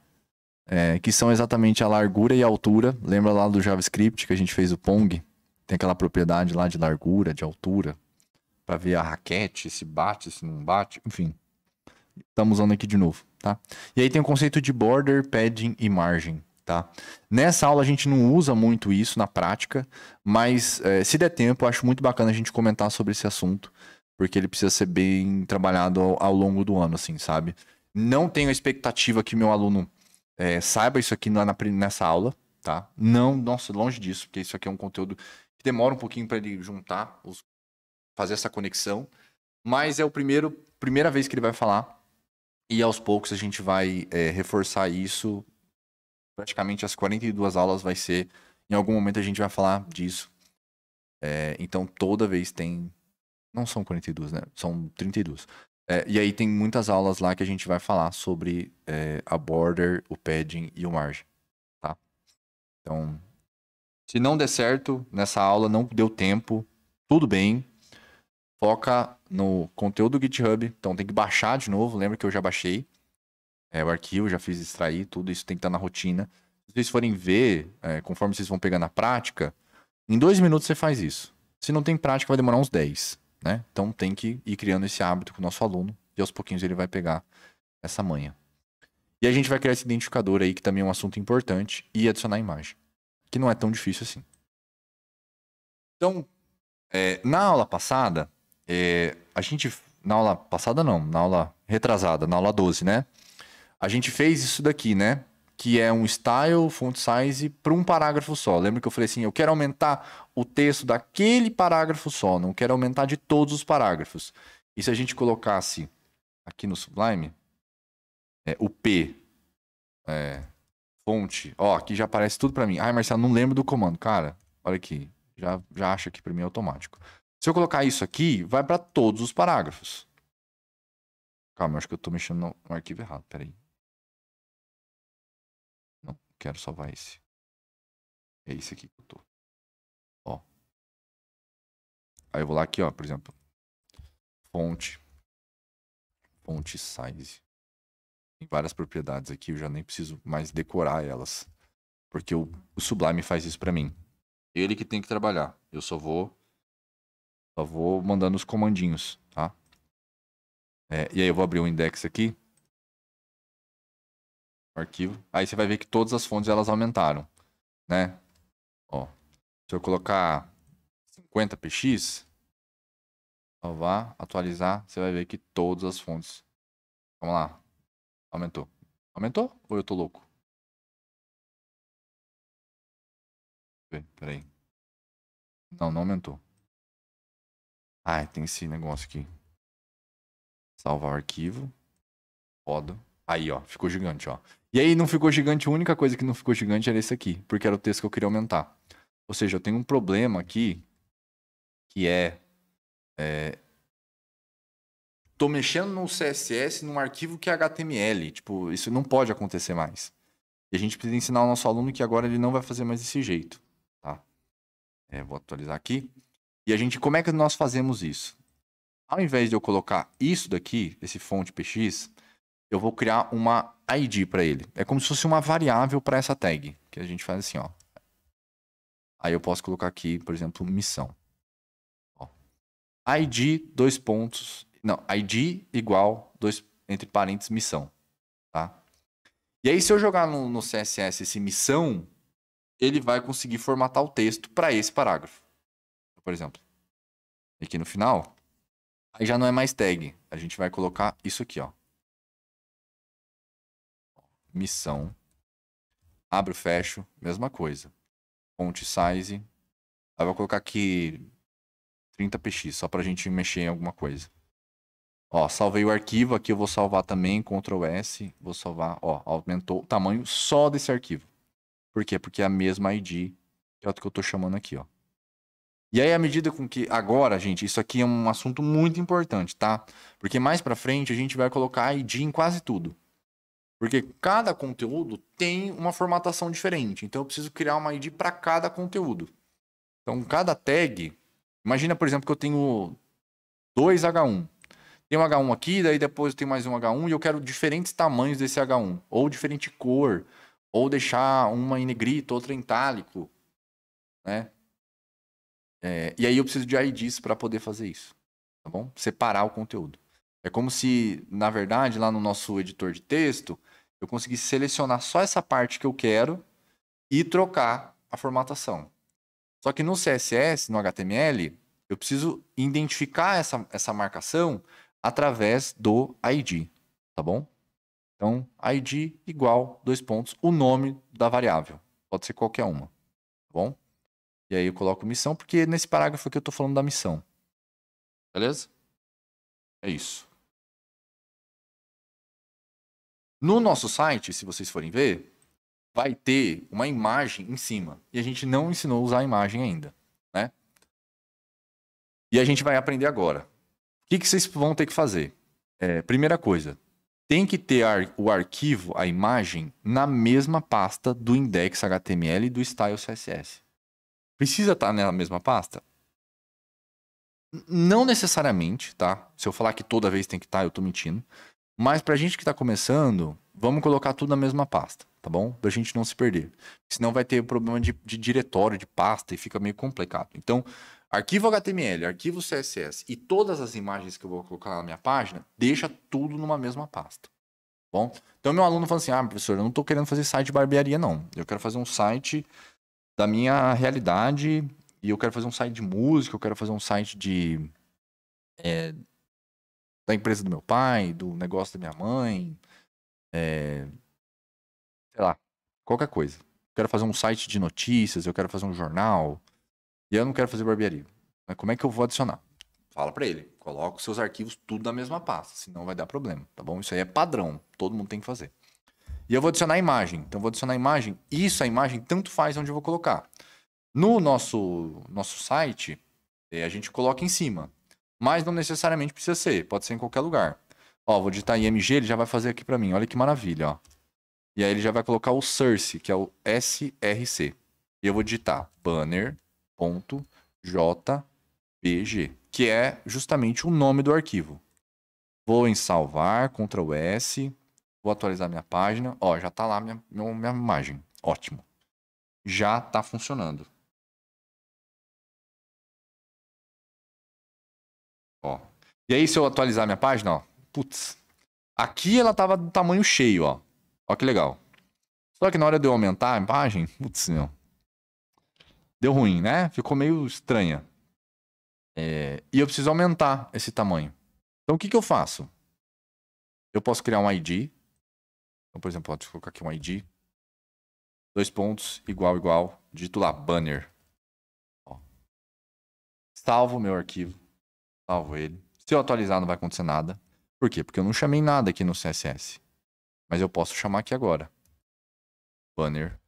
É, que são exatamente a largura e a altura. Lembra lá do JavaScript que a gente fez o Pong? Tem aquela propriedade lá de largura, de altura, para ver a raquete, se bate, se não bate, enfim. Estamos usando aqui de novo, tá? E aí tem o conceito de border, padding e margem. Tá? Nessa aula a gente não usa muito isso na prática, mas é, se der tempo, eu acho muito bacana a gente comentar sobre esse assunto, porque ele precisa ser bem trabalhado ao, ao longo do ano, assim, sabe? Não tenho a expectativa que meu aluno é, saiba isso aqui na, na, nessa aula, tá? Não, nossa, longe disso, porque isso aqui é um conteúdo que demora um pouquinho para ele juntar, os, fazer essa conexão, mas é o primeiro, primeira vez que ele vai falar. E aos poucos a gente vai é, reforçar isso praticamente as 42 aulas vai ser. Em algum momento a gente vai falar disso. É, então toda vez tem. Não são 42, né? São 32. É, e aí tem muitas aulas lá que a gente vai falar sobre é, a border, o padding e o margin tá? Então, se não der certo nessa aula, não deu tempo, tudo bem. Foca no conteúdo do GitHub, então tem que baixar de novo, lembra que eu já baixei é, o arquivo, já fiz extrair tudo, isso tem que estar tá na rotina. Se vocês forem ver, é, conforme vocês vão pegar na prática, em dois minutos você faz isso. Se não tem prática, vai demorar uns 10, né? Então tem que ir criando esse hábito com o nosso aluno e aos pouquinhos ele vai pegar essa manha. E a gente vai criar esse identificador aí, que também é um assunto importante, e adicionar a imagem, que não é tão difícil assim. Então, é, na aula passada, é, a gente. Na aula passada, não, na aula retrasada, na aula 12, né? A gente fez isso daqui, né? Que é um style, font size, para um parágrafo só. Lembra que eu falei assim: eu quero aumentar o texto daquele parágrafo só, não quero aumentar de todos os parágrafos. E se a gente colocasse aqui no Sublime, é, o P, é, fonte, ó, aqui já aparece tudo para mim. Ai, Marcelo, não lembro do comando. Cara, olha aqui, já, já acha aqui para mim é
automático. Se eu colocar isso aqui, vai para todos os parágrafos. Calma, acho que eu estou mexendo no arquivo errado, peraí. Quero salvar esse. É esse aqui que eu tô. Ó. Aí eu vou lá aqui, ó, por exemplo. Fonte. Fonte
size. Tem várias propriedades aqui, eu já nem preciso mais decorar elas. Porque o, o Sublime faz isso para mim. Ele que tem que trabalhar. Eu só vou
só vou mandando os comandinhos, tá? É, e aí eu vou abrir o um index aqui arquivo. Aí você vai ver que todas as fontes elas
aumentaram, né? Ó, se eu colocar 50
px, salvar, atualizar, você vai ver que todas as fontes, vamos lá, aumentou. Aumentou ou eu tô louco? Peraí. Não, não aumentou. Ah, tem esse negócio aqui. Salvar o arquivo.
Roda. Aí, ó, ficou gigante, ó. E aí não ficou gigante, a única coisa que não ficou gigante era esse aqui, porque era o texto que eu queria aumentar. Ou seja, eu tenho um problema aqui que é. é tô mexendo no CSS num arquivo que é HTML. Tipo, isso não pode acontecer mais. E a gente precisa ensinar o nosso aluno que agora ele não vai fazer mais desse jeito. Tá? É, vou atualizar aqui. E a gente, como é que nós fazemos isso? Ao invés de eu colocar isso daqui, esse fonte PX, eu vou criar uma ID para ele. É como se fosse uma variável para essa tag, que a gente faz assim, ó. Aí eu posso colocar aqui, por exemplo, missão. Ó. ID, dois pontos. Não, ID igual, dois, entre parênteses, missão. Tá? E aí, se eu jogar no, no CSS esse missão, ele vai conseguir formatar o texto para esse parágrafo. Por exemplo.
Aqui no final, aí já não é mais tag. A gente vai colocar isso aqui, ó missão. Abro, fecho, mesma coisa. Fonte size. Aí vou colocar aqui
30px, só pra gente mexer em alguma coisa. Ó, salvei o arquivo, aqui eu vou salvar também, Ctrl S, vou salvar, ó, aumentou o tamanho só desse arquivo. Por quê? Porque é a mesma ID que é o que eu tô chamando aqui, ó. E aí, à medida com que. Agora, gente, isso aqui é um assunto muito importante, tá? Porque mais pra frente a gente vai colocar ID em quase tudo. Porque cada conteúdo tem uma formatação diferente. Então eu preciso criar uma ID para cada conteúdo. Então cada tag. Imagina, por exemplo, que eu tenho dois H1. Tem um H1 aqui, daí depois tem mais um H1 e eu quero diferentes tamanhos desse H1, ou diferente cor, ou deixar uma em negrito, outra em itálico, né? É, e aí eu preciso de IDs para poder fazer isso, tá bom? Separar o conteúdo. É como se, na verdade, lá no nosso editor de texto, eu consegui selecionar só essa parte que eu quero e trocar a formatação. Só que no CSS, no HTML, eu preciso identificar essa, essa marcação através do ID, tá bom? Então, ID igual, dois pontos, o nome da variável. Pode ser qualquer uma, tá bom? E aí eu coloco missão, porque nesse parágrafo aqui eu estou falando
da missão. Beleza? É isso. No nosso site, se vocês forem ver, vai ter
uma imagem em cima. E a gente não ensinou a usar a imagem ainda, né? E a gente vai aprender agora. O que, que vocês vão ter que fazer? É, primeira coisa, tem que ter ar, o arquivo, a imagem, na mesma pasta do index.html e do style.css. Precisa estar tá na mesma pasta? Não necessariamente, tá? Se eu falar que toda vez tem que estar, tá, eu estou mentindo. Mas pra gente que tá começando, vamos colocar tudo na mesma pasta, tá bom? Pra gente não se perder. Senão vai ter problema de, de diretório, de pasta, e fica meio complicado. Então, arquivo HTML, arquivo CSS e todas as imagens que eu vou colocar na minha página, deixa tudo numa mesma pasta. Tá bom, então meu aluno falou assim: "Ah, professor, eu não estou querendo fazer site de barbearia não. Eu quero fazer um site da minha realidade e eu quero fazer um site de música, eu quero fazer um site de é, da empresa do meu pai, do negócio da minha mãe, é, sei lá, qualquer coisa. quero fazer um site de notícias, eu quero fazer um jornal, e eu não quero fazer barbearia. Mas como é que eu vou adicionar? Fala para ele, coloca os seus arquivos tudo na mesma pasta, senão vai dar problema, tá bom? Isso aí é padrão, todo mundo tem que fazer. E eu vou adicionar imagem, então eu vou adicionar imagem, isso a imagem tanto faz onde eu vou colocar. No nosso, nosso site, é, a gente coloca em cima, mas não necessariamente precisa ser, pode ser em qualquer lugar. Ó, vou digitar IMG, ele já vai fazer aqui para mim, olha que maravilha, ó. E aí ele já vai colocar o source, que é o SRC. E eu vou digitar banner.jpg, que é justamente o nome do arquivo. Vou em salvar, Ctrl S, vou atualizar minha página. Ó, já tá lá minha, minha, imagem. Ótimo.
Já tá funcionando. Ó. E aí, se eu atualizar minha página, ó. Putz.
Aqui ela tava do tamanho cheio, ó. Ó que legal. Só que na hora de eu aumentar a página, putz, meu. Deu ruim, né? Ficou meio estranha. É... E eu preciso aumentar esse tamanho. Então o que, que eu faço?
Eu posso criar um ID. Então, por exemplo, deixa eu colocar aqui um ID. Dois pontos, igual, igual. Digito lá, banner. Ó. Salvo
meu arquivo salvo ele. Se eu atualizar, não vai acontecer nada. Por quê? Porque eu não chamei nada aqui no CSS. Mas eu posso chamar aqui agora. Banner.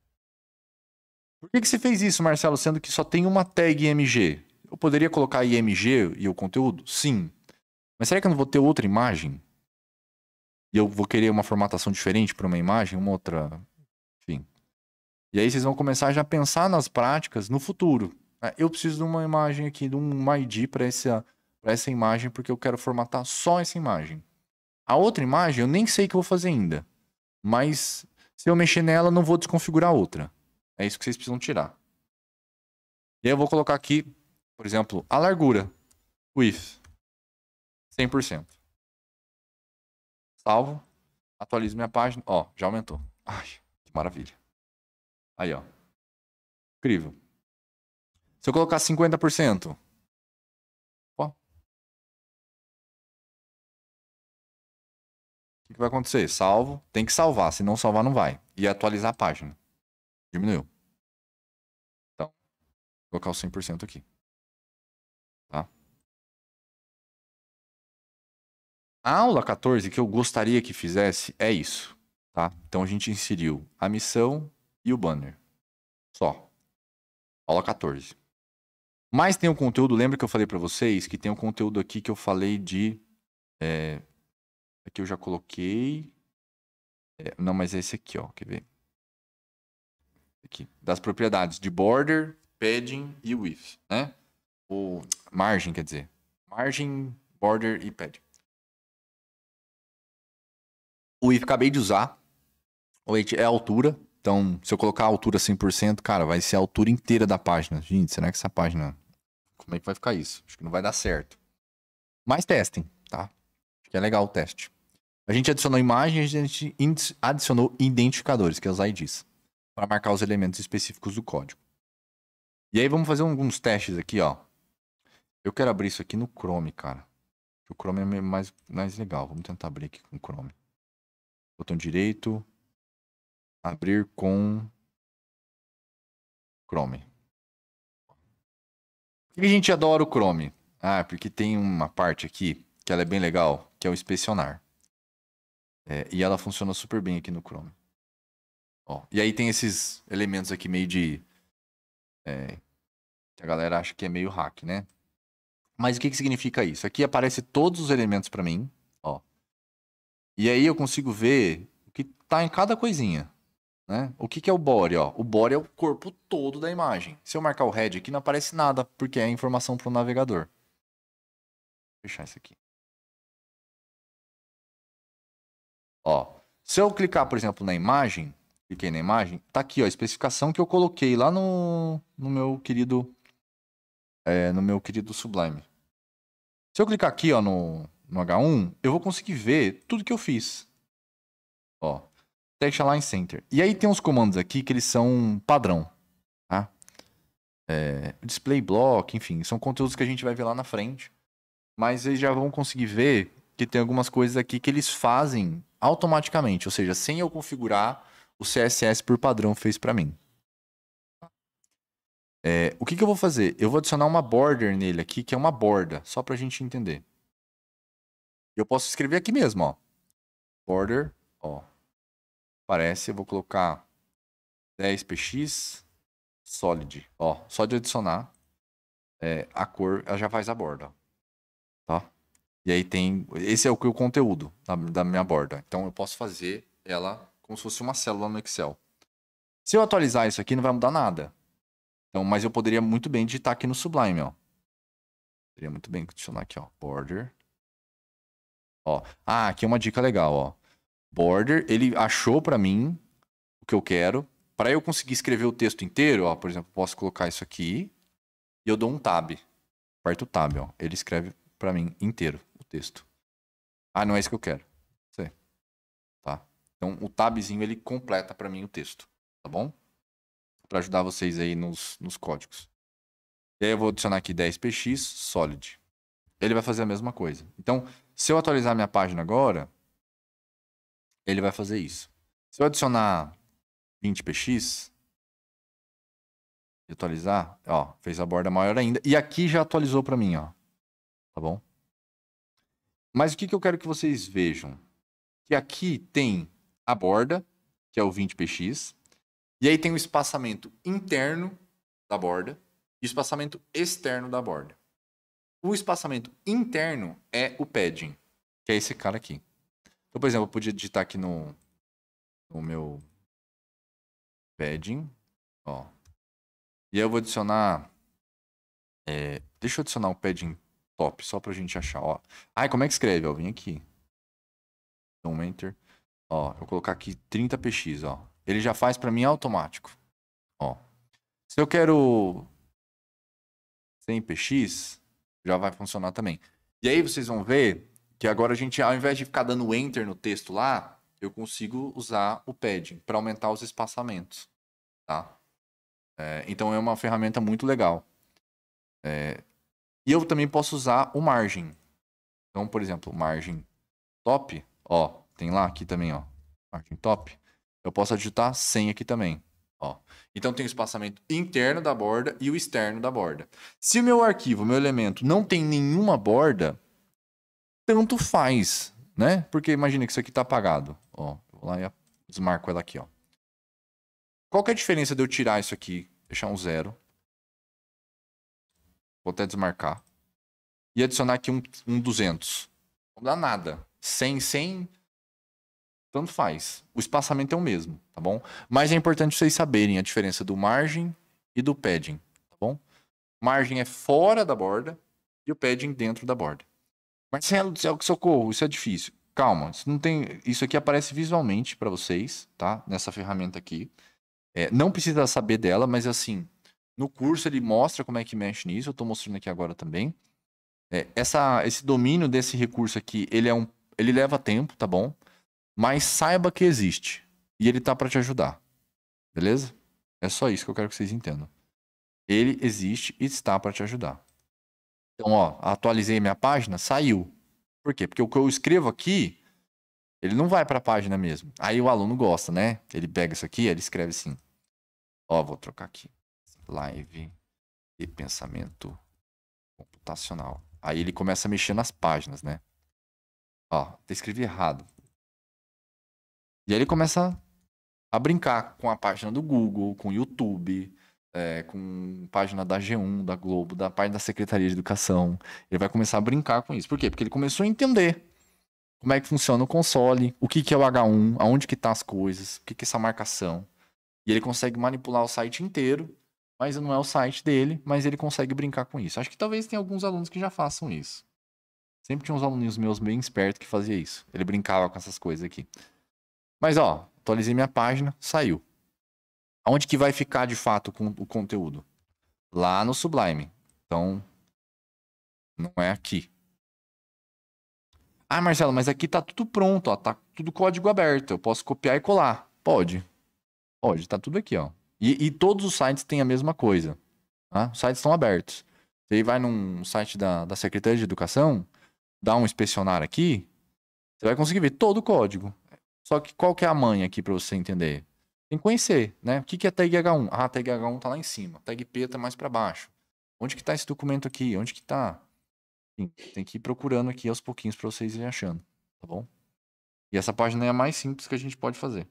Por que, que você fez isso, Marcelo, sendo que só tem uma tag img? Eu poderia colocar img e o conteúdo? Sim. Mas será que eu não vou ter outra imagem? E eu vou querer uma formatação diferente para uma imagem, uma outra. Enfim. E aí vocês vão começar já a pensar nas práticas no futuro. Ah, eu preciso de uma imagem aqui, de um ID para essa para essa imagem porque eu quero formatar só essa imagem. A outra imagem eu nem sei o que eu vou fazer ainda, mas se eu mexer nela não vou desconfigurar a outra.
É isso que vocês precisam tirar. E aí eu vou colocar aqui, por exemplo, a largura, width, 100%. Salvo, atualizo minha página, ó, já aumentou. Ai, que maravilha. Aí, ó. Incrível. Se eu colocar 50%, O que vai acontecer? Salvo, tem que salvar, se não salvar não vai. E atualizar a página. Diminuiu. Então, vou colocar o 100% aqui. Tá? A aula 14 que eu gostaria
que fizesse é isso, tá? Então a gente inseriu a missão e o banner. Só. Aula 14. Mas tem o um conteúdo, lembra que eu falei para vocês que tem o um conteúdo aqui que eu falei de é, Aqui eu já coloquei. É, não, mas é esse aqui, ó. Quer ver? Aqui. Das propriedades de border, padding e width, né? Ou margem, quer dizer. Margem, border e padding. O width acabei de usar. O width é a altura. Então, se eu colocar a altura 100%, cara, vai ser a altura inteira da página. Gente, será que essa página... Como é que vai ficar isso? Acho que não vai dar certo. Mas testem que é legal o teste. A gente adicionou imagens, a gente adicionou identificadores, que é os IDs, para marcar os elementos específicos do código. E aí vamos fazer alguns testes aqui, ó. Eu quero abrir isso aqui no Chrome, cara. O Chrome é mais, mais legal. Vamos tentar abrir aqui com o Chrome.
Botão direito. Abrir com Chrome. Por que a gente adora o Chrome?
Ah, porque tem uma parte aqui que ela é bem legal, que é o inspecionar. É, e ela funciona super bem aqui no Chrome. Ó, e aí tem esses elementos aqui meio de... É, que a galera acha que é meio hack, né? Mas o que, que significa isso? Aqui aparece todos os elementos para mim, ó. E aí eu consigo ver o que tá em cada coisinha, né? O que, que é o body, ó? O body
é o corpo todo da imagem. Se eu marcar o head aqui, não aparece nada, porque é informação para o navegador. Vou fechar isso aqui. Ó, se eu clicar, por exemplo, na imagem, cliquei na imagem, tá aqui ó, a especificação
que eu coloquei lá no, no meu querido é, no meu querido Sublime. Se eu clicar aqui ó, no, no H1, eu vou conseguir ver tudo que eu fiz. Ó, text align center. E aí tem uns comandos aqui que eles são padrão. Tá? É, display block, enfim, são conteúdos que a gente vai ver lá na frente. Mas eles já vão conseguir ver que tem algumas coisas aqui que eles fazem automaticamente, ou seja, sem eu configurar, o CSS por padrão fez para mim. É, o que, que eu vou fazer? Eu vou adicionar uma border nele aqui, que é uma borda, só para a gente entender. Eu posso escrever aqui mesmo, ó. Border, ó. Parece, eu vou colocar 10px solid, ó. Só de adicionar é, a cor, ela já faz a borda, ó. Tá? E aí tem. Esse é o, o conteúdo da, da minha borda. Então eu posso fazer ela como se fosse uma célula no Excel. Se eu atualizar isso aqui, não vai mudar nada. Então, mas eu poderia muito bem digitar aqui no Sublime, ó. Poderia muito bem adicionar aqui, ó. Border. Ó. Ah, aqui é uma dica legal, ó. Border, ele achou para mim o que eu quero. Para eu conseguir escrever o texto inteiro, ó, por exemplo, posso colocar isso aqui e eu dou um tab. Aperto o tab, ó. Ele escreve para mim inteiro texto. Ah, não é isso que eu quero. Sei. Tá? Então, o tabzinho ele completa para mim o texto, tá bom? Para ajudar vocês aí nos, nos códigos. E aí eu vou adicionar aqui 10px solid. Ele vai fazer a mesma coisa. Então, se eu atualizar minha página agora, ele vai fazer isso. Se eu adicionar 20px e atualizar, ó, fez a borda maior ainda. E aqui já atualizou para mim, ó. Tá bom? Mas o que, que eu quero que vocês vejam? Que aqui tem a borda, que é o 20px, e aí tem o espaçamento interno da borda e o espaçamento externo da borda. O espaçamento interno é o padding, que é esse cara aqui. Então, por exemplo,
eu podia digitar aqui no, no meu padding, ó. E aí eu vou adicionar... É, deixa eu adicionar o padding
top, só pra gente achar, ó. Ai, como é que escreve? Ó, vim aqui. Dou então, um enter. Ó, eu vou colocar aqui 30px, ó. Ele já faz pra mim automático. Ó. Se eu quero 100px, já vai funcionar também. E aí vocês vão ver que agora a gente, ao invés de ficar dando enter no texto lá, eu consigo usar o padding para aumentar os espaçamentos, tá? É, então é uma ferramenta muito legal. É, e eu também posso usar o margem. Então, por exemplo, margem top, ó, tem lá aqui também, ó, margem top. Eu posso digitar 100 aqui também, ó. Então tem o espaçamento interno da borda e o externo da borda. Se o meu arquivo, o meu elemento não tem nenhuma borda, tanto faz, né? Porque imagina que isso aqui tá apagado, ó. Vou lá e desmarco ela aqui, ó. Qual que é a diferença de eu tirar isso aqui, deixar um zero, Vou até desmarcar. E adicionar aqui um, um 200. Não dá nada. 100, 100, tanto faz. O espaçamento é o mesmo, tá bom? Mas é importante vocês saberem a diferença do margem e do padding, tá bom? Margem é fora da borda e o padding dentro da borda. Marcelo céu, é que socorro, isso é difícil. Calma, isso não tem, isso aqui aparece visualmente para vocês, tá? Nessa ferramenta aqui. É, não precisa saber dela, mas assim, no curso ele mostra como é que mexe nisso, eu estou mostrando aqui agora também. É, essa, esse domínio desse recurso aqui, ele, é um, ele leva tempo, tá bom? Mas saiba que existe e ele tá para te ajudar, beleza? É só isso que eu quero que vocês entendam. Ele existe e está para te ajudar. Então, ó, atualizei minha página, saiu. Por quê? Porque o que eu escrevo aqui, ele não vai para a página mesmo. Aí o aluno gosta, né? Ele pega isso aqui, ele escreve assim. Ó, vou trocar aqui live de pensamento computacional. Aí ele começa a mexer nas páginas, né? Ó, até escrevi errado. E aí ele começa a brincar com a página do Google, com o YouTube, é, com página da G1, da Globo, da página da Secretaria de Educação. Ele vai começar a brincar com isso. Por quê? Porque ele começou a entender como é que funciona o console, o que, que é o H1, aonde que tá as coisas, o que, que é essa marcação. E ele consegue manipular o site inteiro mas não é o site dele, mas ele consegue brincar com isso. Acho que talvez tenha alguns alunos que já façam isso. Sempre tinha uns aluninhos meus bem espertos que fazia isso. Ele brincava com essas coisas aqui. Mas ó, atualizei minha página, saiu. Onde que vai ficar de fato o conteúdo? Lá no Sublime. Então, não é aqui. Ah, Marcelo, mas aqui tá tudo pronto, ó, tá tudo código aberto. Eu posso copiar e colar. Pode. Pode, tá tudo aqui, ó. E, e todos os sites têm a mesma coisa. Tá? Os sites estão abertos. Você vai num site da, da Secretaria de Educação, dá um inspecionar aqui, você vai conseguir ver todo o código. Só que qual que é a mãe aqui para você entender? Tem que conhecer, né? O que, que é tag H1? Ah, tag H1 tá lá em cima, tag P tá mais para baixo. Onde que tá esse documento aqui? Onde que tá?
tem que ir procurando aqui aos pouquinhos para vocês irem achando, tá bom? E essa página é a mais simples que a gente pode fazer.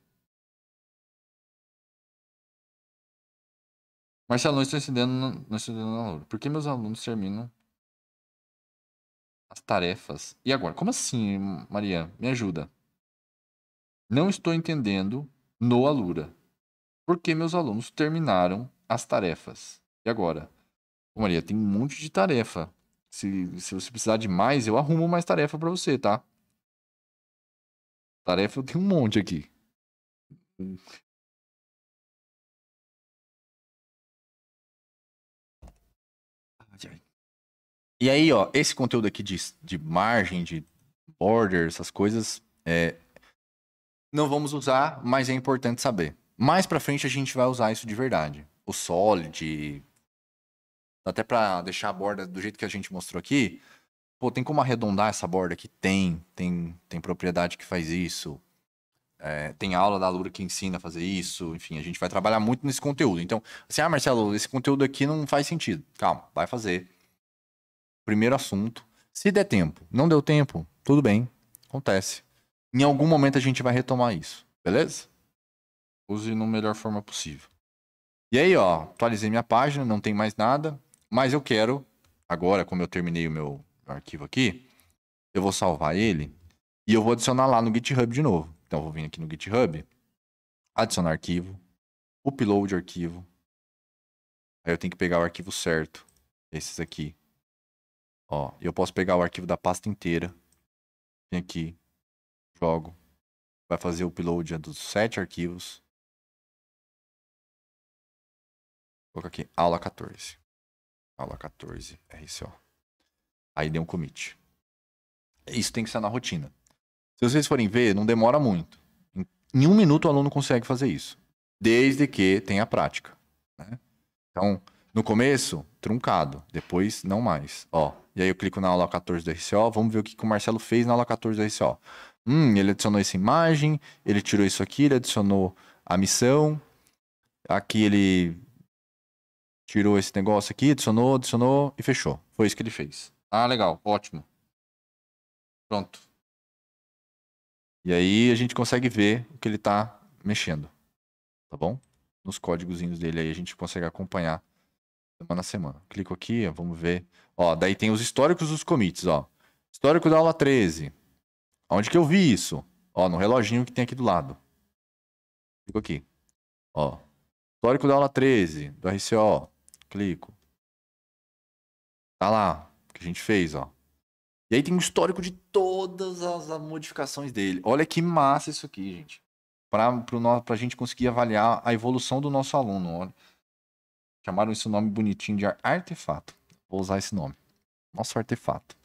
Marcelo, não estou estudando, não estou estudando na Loura. Por que meus alunos terminam
as tarefas? E agora? Como assim, Maria? Me ajuda. Não estou entendendo no Alura. Por que meus alunos terminaram as tarefas? E agora? Ô, Maria, tem um monte de tarefa.
Se, se você precisar de mais, eu arrumo mais tarefa para você, tá? Tarefa eu tenho um monte aqui. E aí, ó, esse conteúdo aqui de, de margem, de border, essas coisas, é,
não vamos usar, mas é importante saber. Mais para frente a gente vai usar isso de verdade. O solid, até para deixar a borda do jeito que a gente mostrou aqui. Pô, tem como arredondar essa borda aqui? Tem, tem, tem propriedade que faz isso. É, tem aula da Lura que ensina a fazer isso. Enfim, a gente vai trabalhar muito nesse conteúdo. Então, assim, ah, Marcelo, esse conteúdo aqui não faz sentido. Calma, vai fazer primeiro assunto. Se der tempo, não deu tempo, tudo bem, acontece. Em algum momento a gente vai retomar isso, beleza? Use na melhor forma possível. E aí, ó, atualizei minha página, não tem mais nada, mas eu quero, agora, como eu terminei o meu arquivo aqui, eu vou salvar ele e eu vou adicionar lá no GitHub de novo. Então, eu vou vir aqui no GitHub, adicionar arquivo, upload arquivo. Aí eu tenho que pegar o arquivo certo, esses aqui.
Ó, eu posso pegar o arquivo da pasta inteira. Vem aqui. Jogo. Vai fazer o upload dos sete arquivos. Vou colocar aqui aula 14. Aula 14 RCO.
Aí deu um commit. Isso tem que ser na rotina. Se vocês forem ver, não demora muito. Em um minuto o aluno consegue fazer isso. Desde que tenha prática. Né? Então, no começo, truncado. Depois, não mais. Ó, e aí eu clico na aula 14 do RCO, vamos ver o que, que o Marcelo fez na aula 14 do RCO. Hum, ele adicionou essa imagem, ele tirou isso aqui, ele adicionou a missão. Aqui ele tirou esse negócio aqui, adicionou, adicionou e fechou. Foi isso que ele fez.
Ah, legal, ótimo. Pronto. E aí a gente consegue ver o que ele está mexendo, tá bom? Nos códigozinhos dele aí
a gente consegue acompanhar semana a semana. Clico aqui, vamos ver Ó, daí tem os históricos dos commits, ó. Histórico da aula 13. Onde que eu vi isso? Ó, no
reloginho que tem aqui do lado. Clico aqui. Ó. Histórico da aula 13, do RCO. Clico. Tá lá, que a gente
fez, ó. E aí tem o histórico de todas as modificações dele. Olha que massa isso aqui, gente. Para a gente conseguir avaliar a evolução do nosso aluno. Olha.
Chamaram isso nome bonitinho de artefato. Vou usar esse nome. Nosso artefato.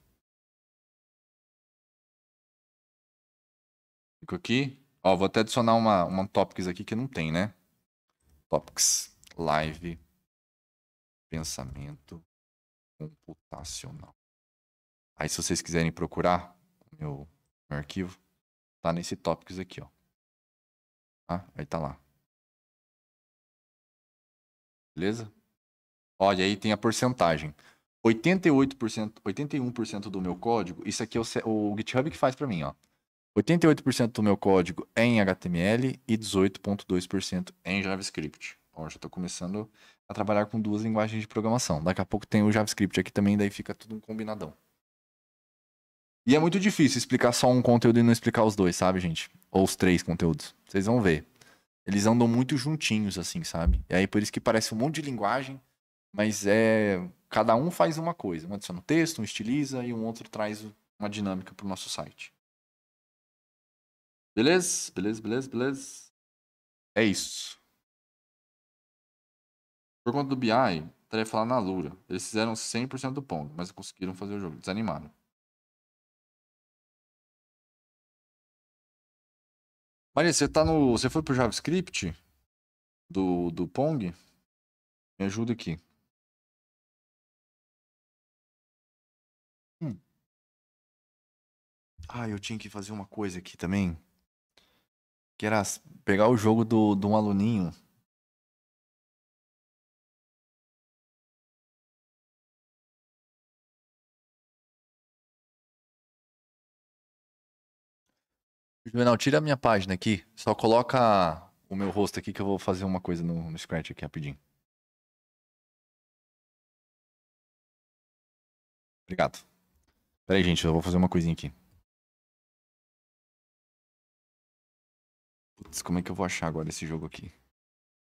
Fico aqui. Ó, vou até adicionar uma, uma topics aqui que não tem, né? Topics. Live. Pensamento computacional. Aí se vocês quiserem procurar meu, meu arquivo, tá nesse tópicos aqui, ó. Tá? Aí tá lá. Beleza? Olha, aí tem a porcentagem. 88%,
81% do meu código, isso aqui é o, o GitHub que faz para mim, ó. 88% do meu código é em HTML e 18.2% é em JavaScript. Ó, já estou começando a trabalhar com duas linguagens de programação. Daqui a pouco tem o JavaScript aqui também, daí fica tudo um combinadão. E é muito difícil explicar só um conteúdo e não explicar os dois, sabe, gente? Ou os três conteúdos. Vocês vão ver. Eles andam muito juntinhos, assim, sabe? E aí por isso que parece um monte de linguagem, mas é cada um faz uma coisa. Um adiciona um texto, um
estiliza e um outro traz uma dinâmica para o nosso site. Beleza? Beleza, beleza, beleza. É isso. Por conta do BI, teria falar na Lura. Eles fizeram 100% do ponto, mas conseguiram fazer o jogo. Desanimaram. Maria, você tá no. Você foi pro JavaScript do, do Pong? Me ajuda aqui. Ah, eu tinha que fazer uma coisa aqui também. Que era pegar o jogo do, de um aluninho. Juvenal, tira a minha página aqui. Só coloca o meu rosto aqui que eu vou fazer uma coisa no, no Scratch aqui rapidinho. Obrigado. Peraí, gente, eu vou fazer uma coisinha aqui. Putz, como é que eu vou achar agora esse jogo aqui?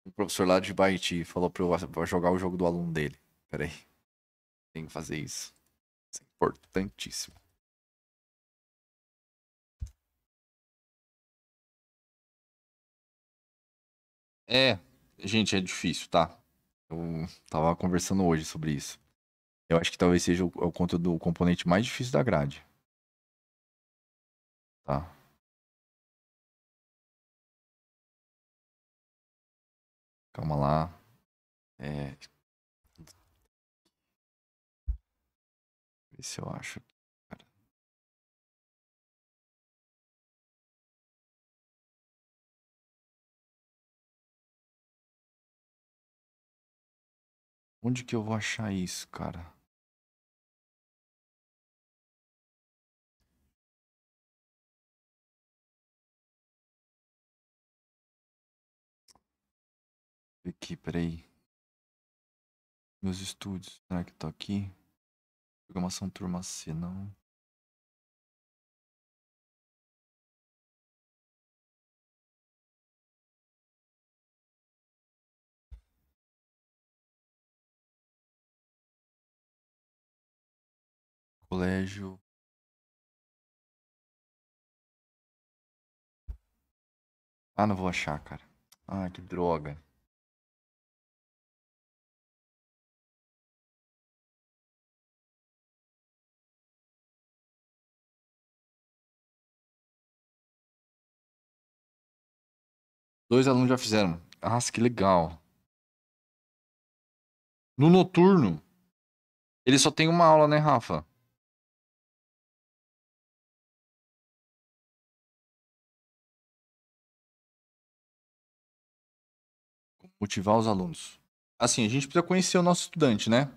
O professor lá de Baiti falou pra eu jogar o jogo do aluno dele. Peraí. Tem que fazer isso. Isso é importantíssimo. É, gente, é difícil, tá? Eu tava conversando hoje sobre isso. Eu acho que talvez seja o, é o conteúdo, o componente mais difícil da grade. Tá? Calma lá. É... Ver se eu acho aqui. Onde que eu vou achar isso, cara? Aqui, peraí. Meus estúdios, será que tá aqui? Programação turma C, não. colégio. Ah, não vou achar, cara. Ah, que droga. Dois alunos já fizeram. Nossa, que legal. No noturno, ele só tem uma aula, né, Rafa? Motivar os alunos. Assim, a gente precisa conhecer o nosso estudante, né?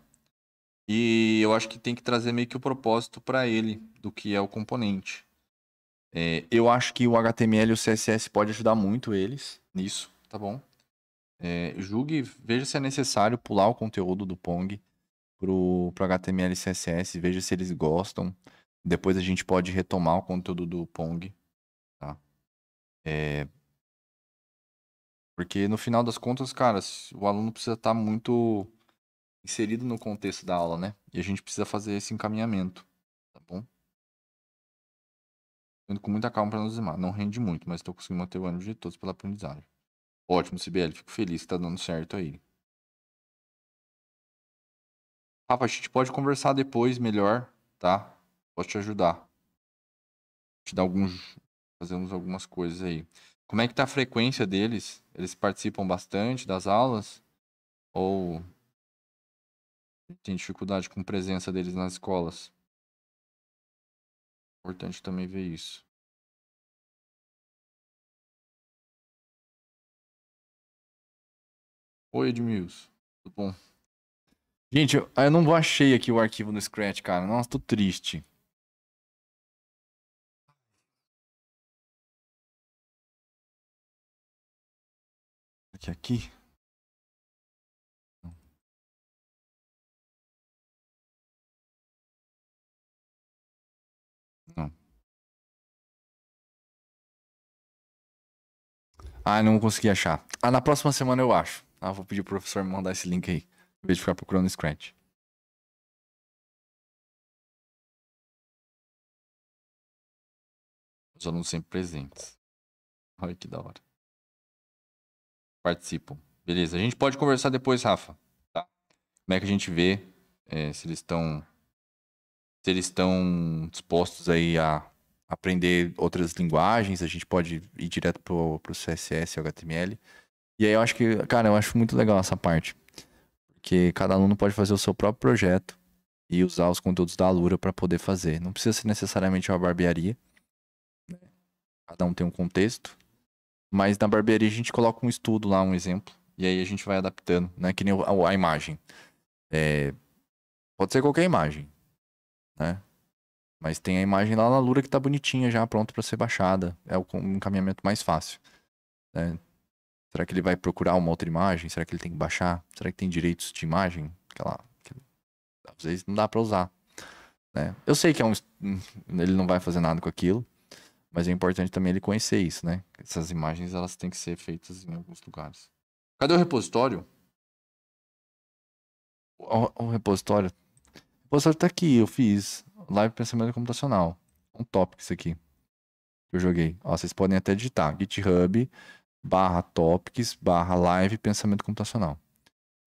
E eu acho que tem que trazer meio que o
propósito para ele do que é o componente. É, eu acho que o HTML e o CSS pode ajudar muito eles nisso, tá bom? É, julgue, veja se é necessário pular o conteúdo do Pong pro, pro HTML e CSS, veja se eles gostam. Depois a gente pode retomar o conteúdo do Pong, tá? É... Porque no final das contas, cara, o aluno precisa estar tá muito inserido no contexto da aula, né? E a gente precisa fazer esse encaminhamento indo com muita calma para não desanimar. Não rende muito, mas estou conseguindo manter o ânimo de todos pela aprendizagem. Ótimo, CBL. Fico feliz que está dando certo aí.
Rafa, a gente pode conversar depois melhor, tá? Posso te ajudar. Te dar alguns. Fazemos algumas coisas
aí. Como é que tá a frequência deles? Eles participam bastante das aulas?
Ou tem dificuldade com presença deles nas escolas? Importante também ver isso. Oi, Edmilson. Tudo bom? Gente, eu, não achei aqui o arquivo no Scratch, cara. Nossa, tô triste. Aqui, aqui. Ah, não consegui achar. Ah, na próxima semana eu acho. Ah, vou pedir pro professor me mandar esse link aí. Em vez de ficar procurando no Scratch. Os alunos sempre presentes. Olha que da hora. Participam. Beleza, a gente pode conversar depois,
Rafa. Tá? Como é que a gente vê é, se eles estão se eles estão dispostos aí a aprender outras linguagens, a gente pode ir direto pro, pro CSS e HTML. E aí eu acho que, cara, eu acho muito legal essa parte. Porque cada aluno pode fazer o seu próprio projeto e usar os conteúdos da Alura para poder fazer. Não precisa ser necessariamente uma barbearia. Né? Cada um tem um contexto. Mas na barbearia a gente coloca um estudo lá, um exemplo. E aí a gente vai adaptando, né? Que nem a, a imagem. É... Pode ser qualquer imagem, né? Mas tem a imagem lá na Lura que tá bonitinha já, pronta para ser baixada. É o encaminhamento mais fácil. Né? Será que ele vai procurar uma outra imagem? Será que ele tem que baixar? Será que tem direitos de imagem? Aquela, aquela... Às vezes não dá para usar. Né? Eu sei que é um... Hum, ele não vai fazer nada com aquilo, mas é importante também ele conhecer isso, né? Essas imagens elas têm que ser feitas em alguns lugares. Cadê o repositório? O, o repositório? O repositório tá aqui, eu fiz. Live Pensamento Computacional. Um isso aqui. Que eu joguei. Ó, vocês podem até digitar. GitHub barra topics barra live pensamento computacional.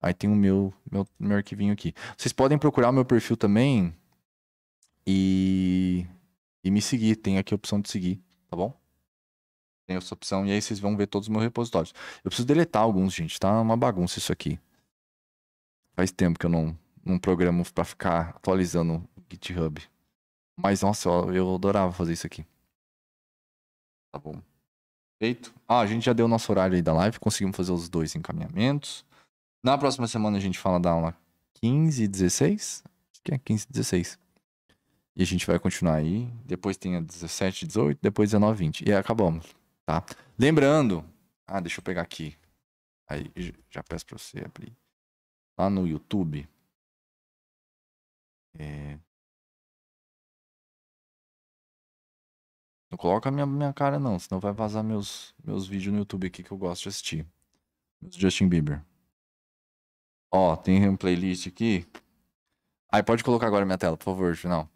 Aí tem o meu, meu, meu arquivinho aqui. Vocês podem procurar o meu perfil também e, e me seguir. Tem aqui a opção de seguir, tá bom? Tem essa opção e aí vocês vão ver todos os meus repositórios. Eu preciso deletar alguns, gente. Tá uma bagunça isso aqui. Faz tempo que eu não, num programa para ficar atualizando o GitHub. Mas nossa, eu, eu adorava fazer isso aqui. Tá bom. Feito. Ah, a gente já deu o nosso horário aí da live, conseguimos fazer os dois encaminhamentos. Na próxima semana a gente fala da aula 15 e 16. Acho que é 15 e 16. E a gente vai continuar aí. Depois tem a 17, 18, depois 19, 20. E acabamos,
tá? Lembrando. Ah, deixa eu pegar aqui. Aí já peço pra você abrir. Lá no YouTube. É... Não coloca a minha, minha cara não, senão vai vazar
meus, meus vídeos no YouTube aqui que eu gosto de assistir.
Meus Justin Bieber.
Ó, tem um playlist aqui. Aí pode colocar agora minha tela, por favor, final.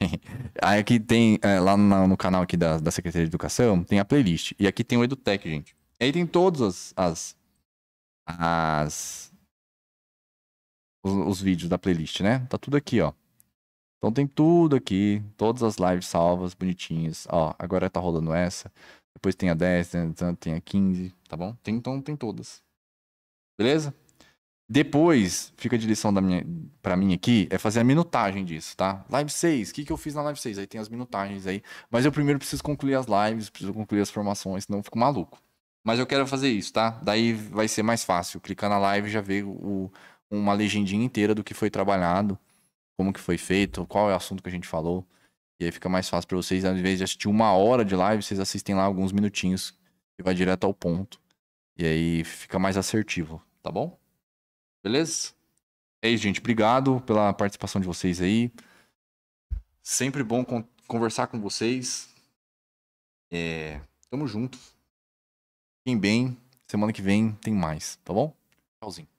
[LAUGHS] Aí aqui tem, é, lá no, no, canal aqui da, da Secretaria de Educação, tem a playlist. E aqui tem o EduTech, gente. aí tem todas as, as, as os, os vídeos da playlist, né? Tá tudo aqui, ó. Então tem tudo aqui, todas as lives salvas, bonitinhas. Ó, agora tá rolando essa. Depois tem a 10, tem a 15, tá bom? Tem, então tem todas. Beleza? Depois, fica de lição da minha, pra mim aqui, é fazer a minutagem disso, tá? Live 6, o que, que eu fiz na live 6? Aí tem as minutagens aí. Mas eu primeiro preciso concluir as lives, preciso concluir as formações, senão eu fico maluco. Mas eu quero fazer isso, tá? Daí vai ser mais fácil. Clicar na live já vê o, uma legendinha inteira do que foi trabalhado, como que foi feito, qual é o assunto que a gente falou. E aí fica mais fácil para vocês, ao invés de assistir uma hora de live, vocês assistem lá alguns minutinhos e vai direto ao ponto. E aí fica mais assertivo, tá bom? Beleza? É isso, gente. Obrigado pela participação de vocês aí. Sempre bom con conversar com vocês.
É... Tamo junto. Fiquem bem. Semana que vem tem mais, tá bom? Tchauzinho.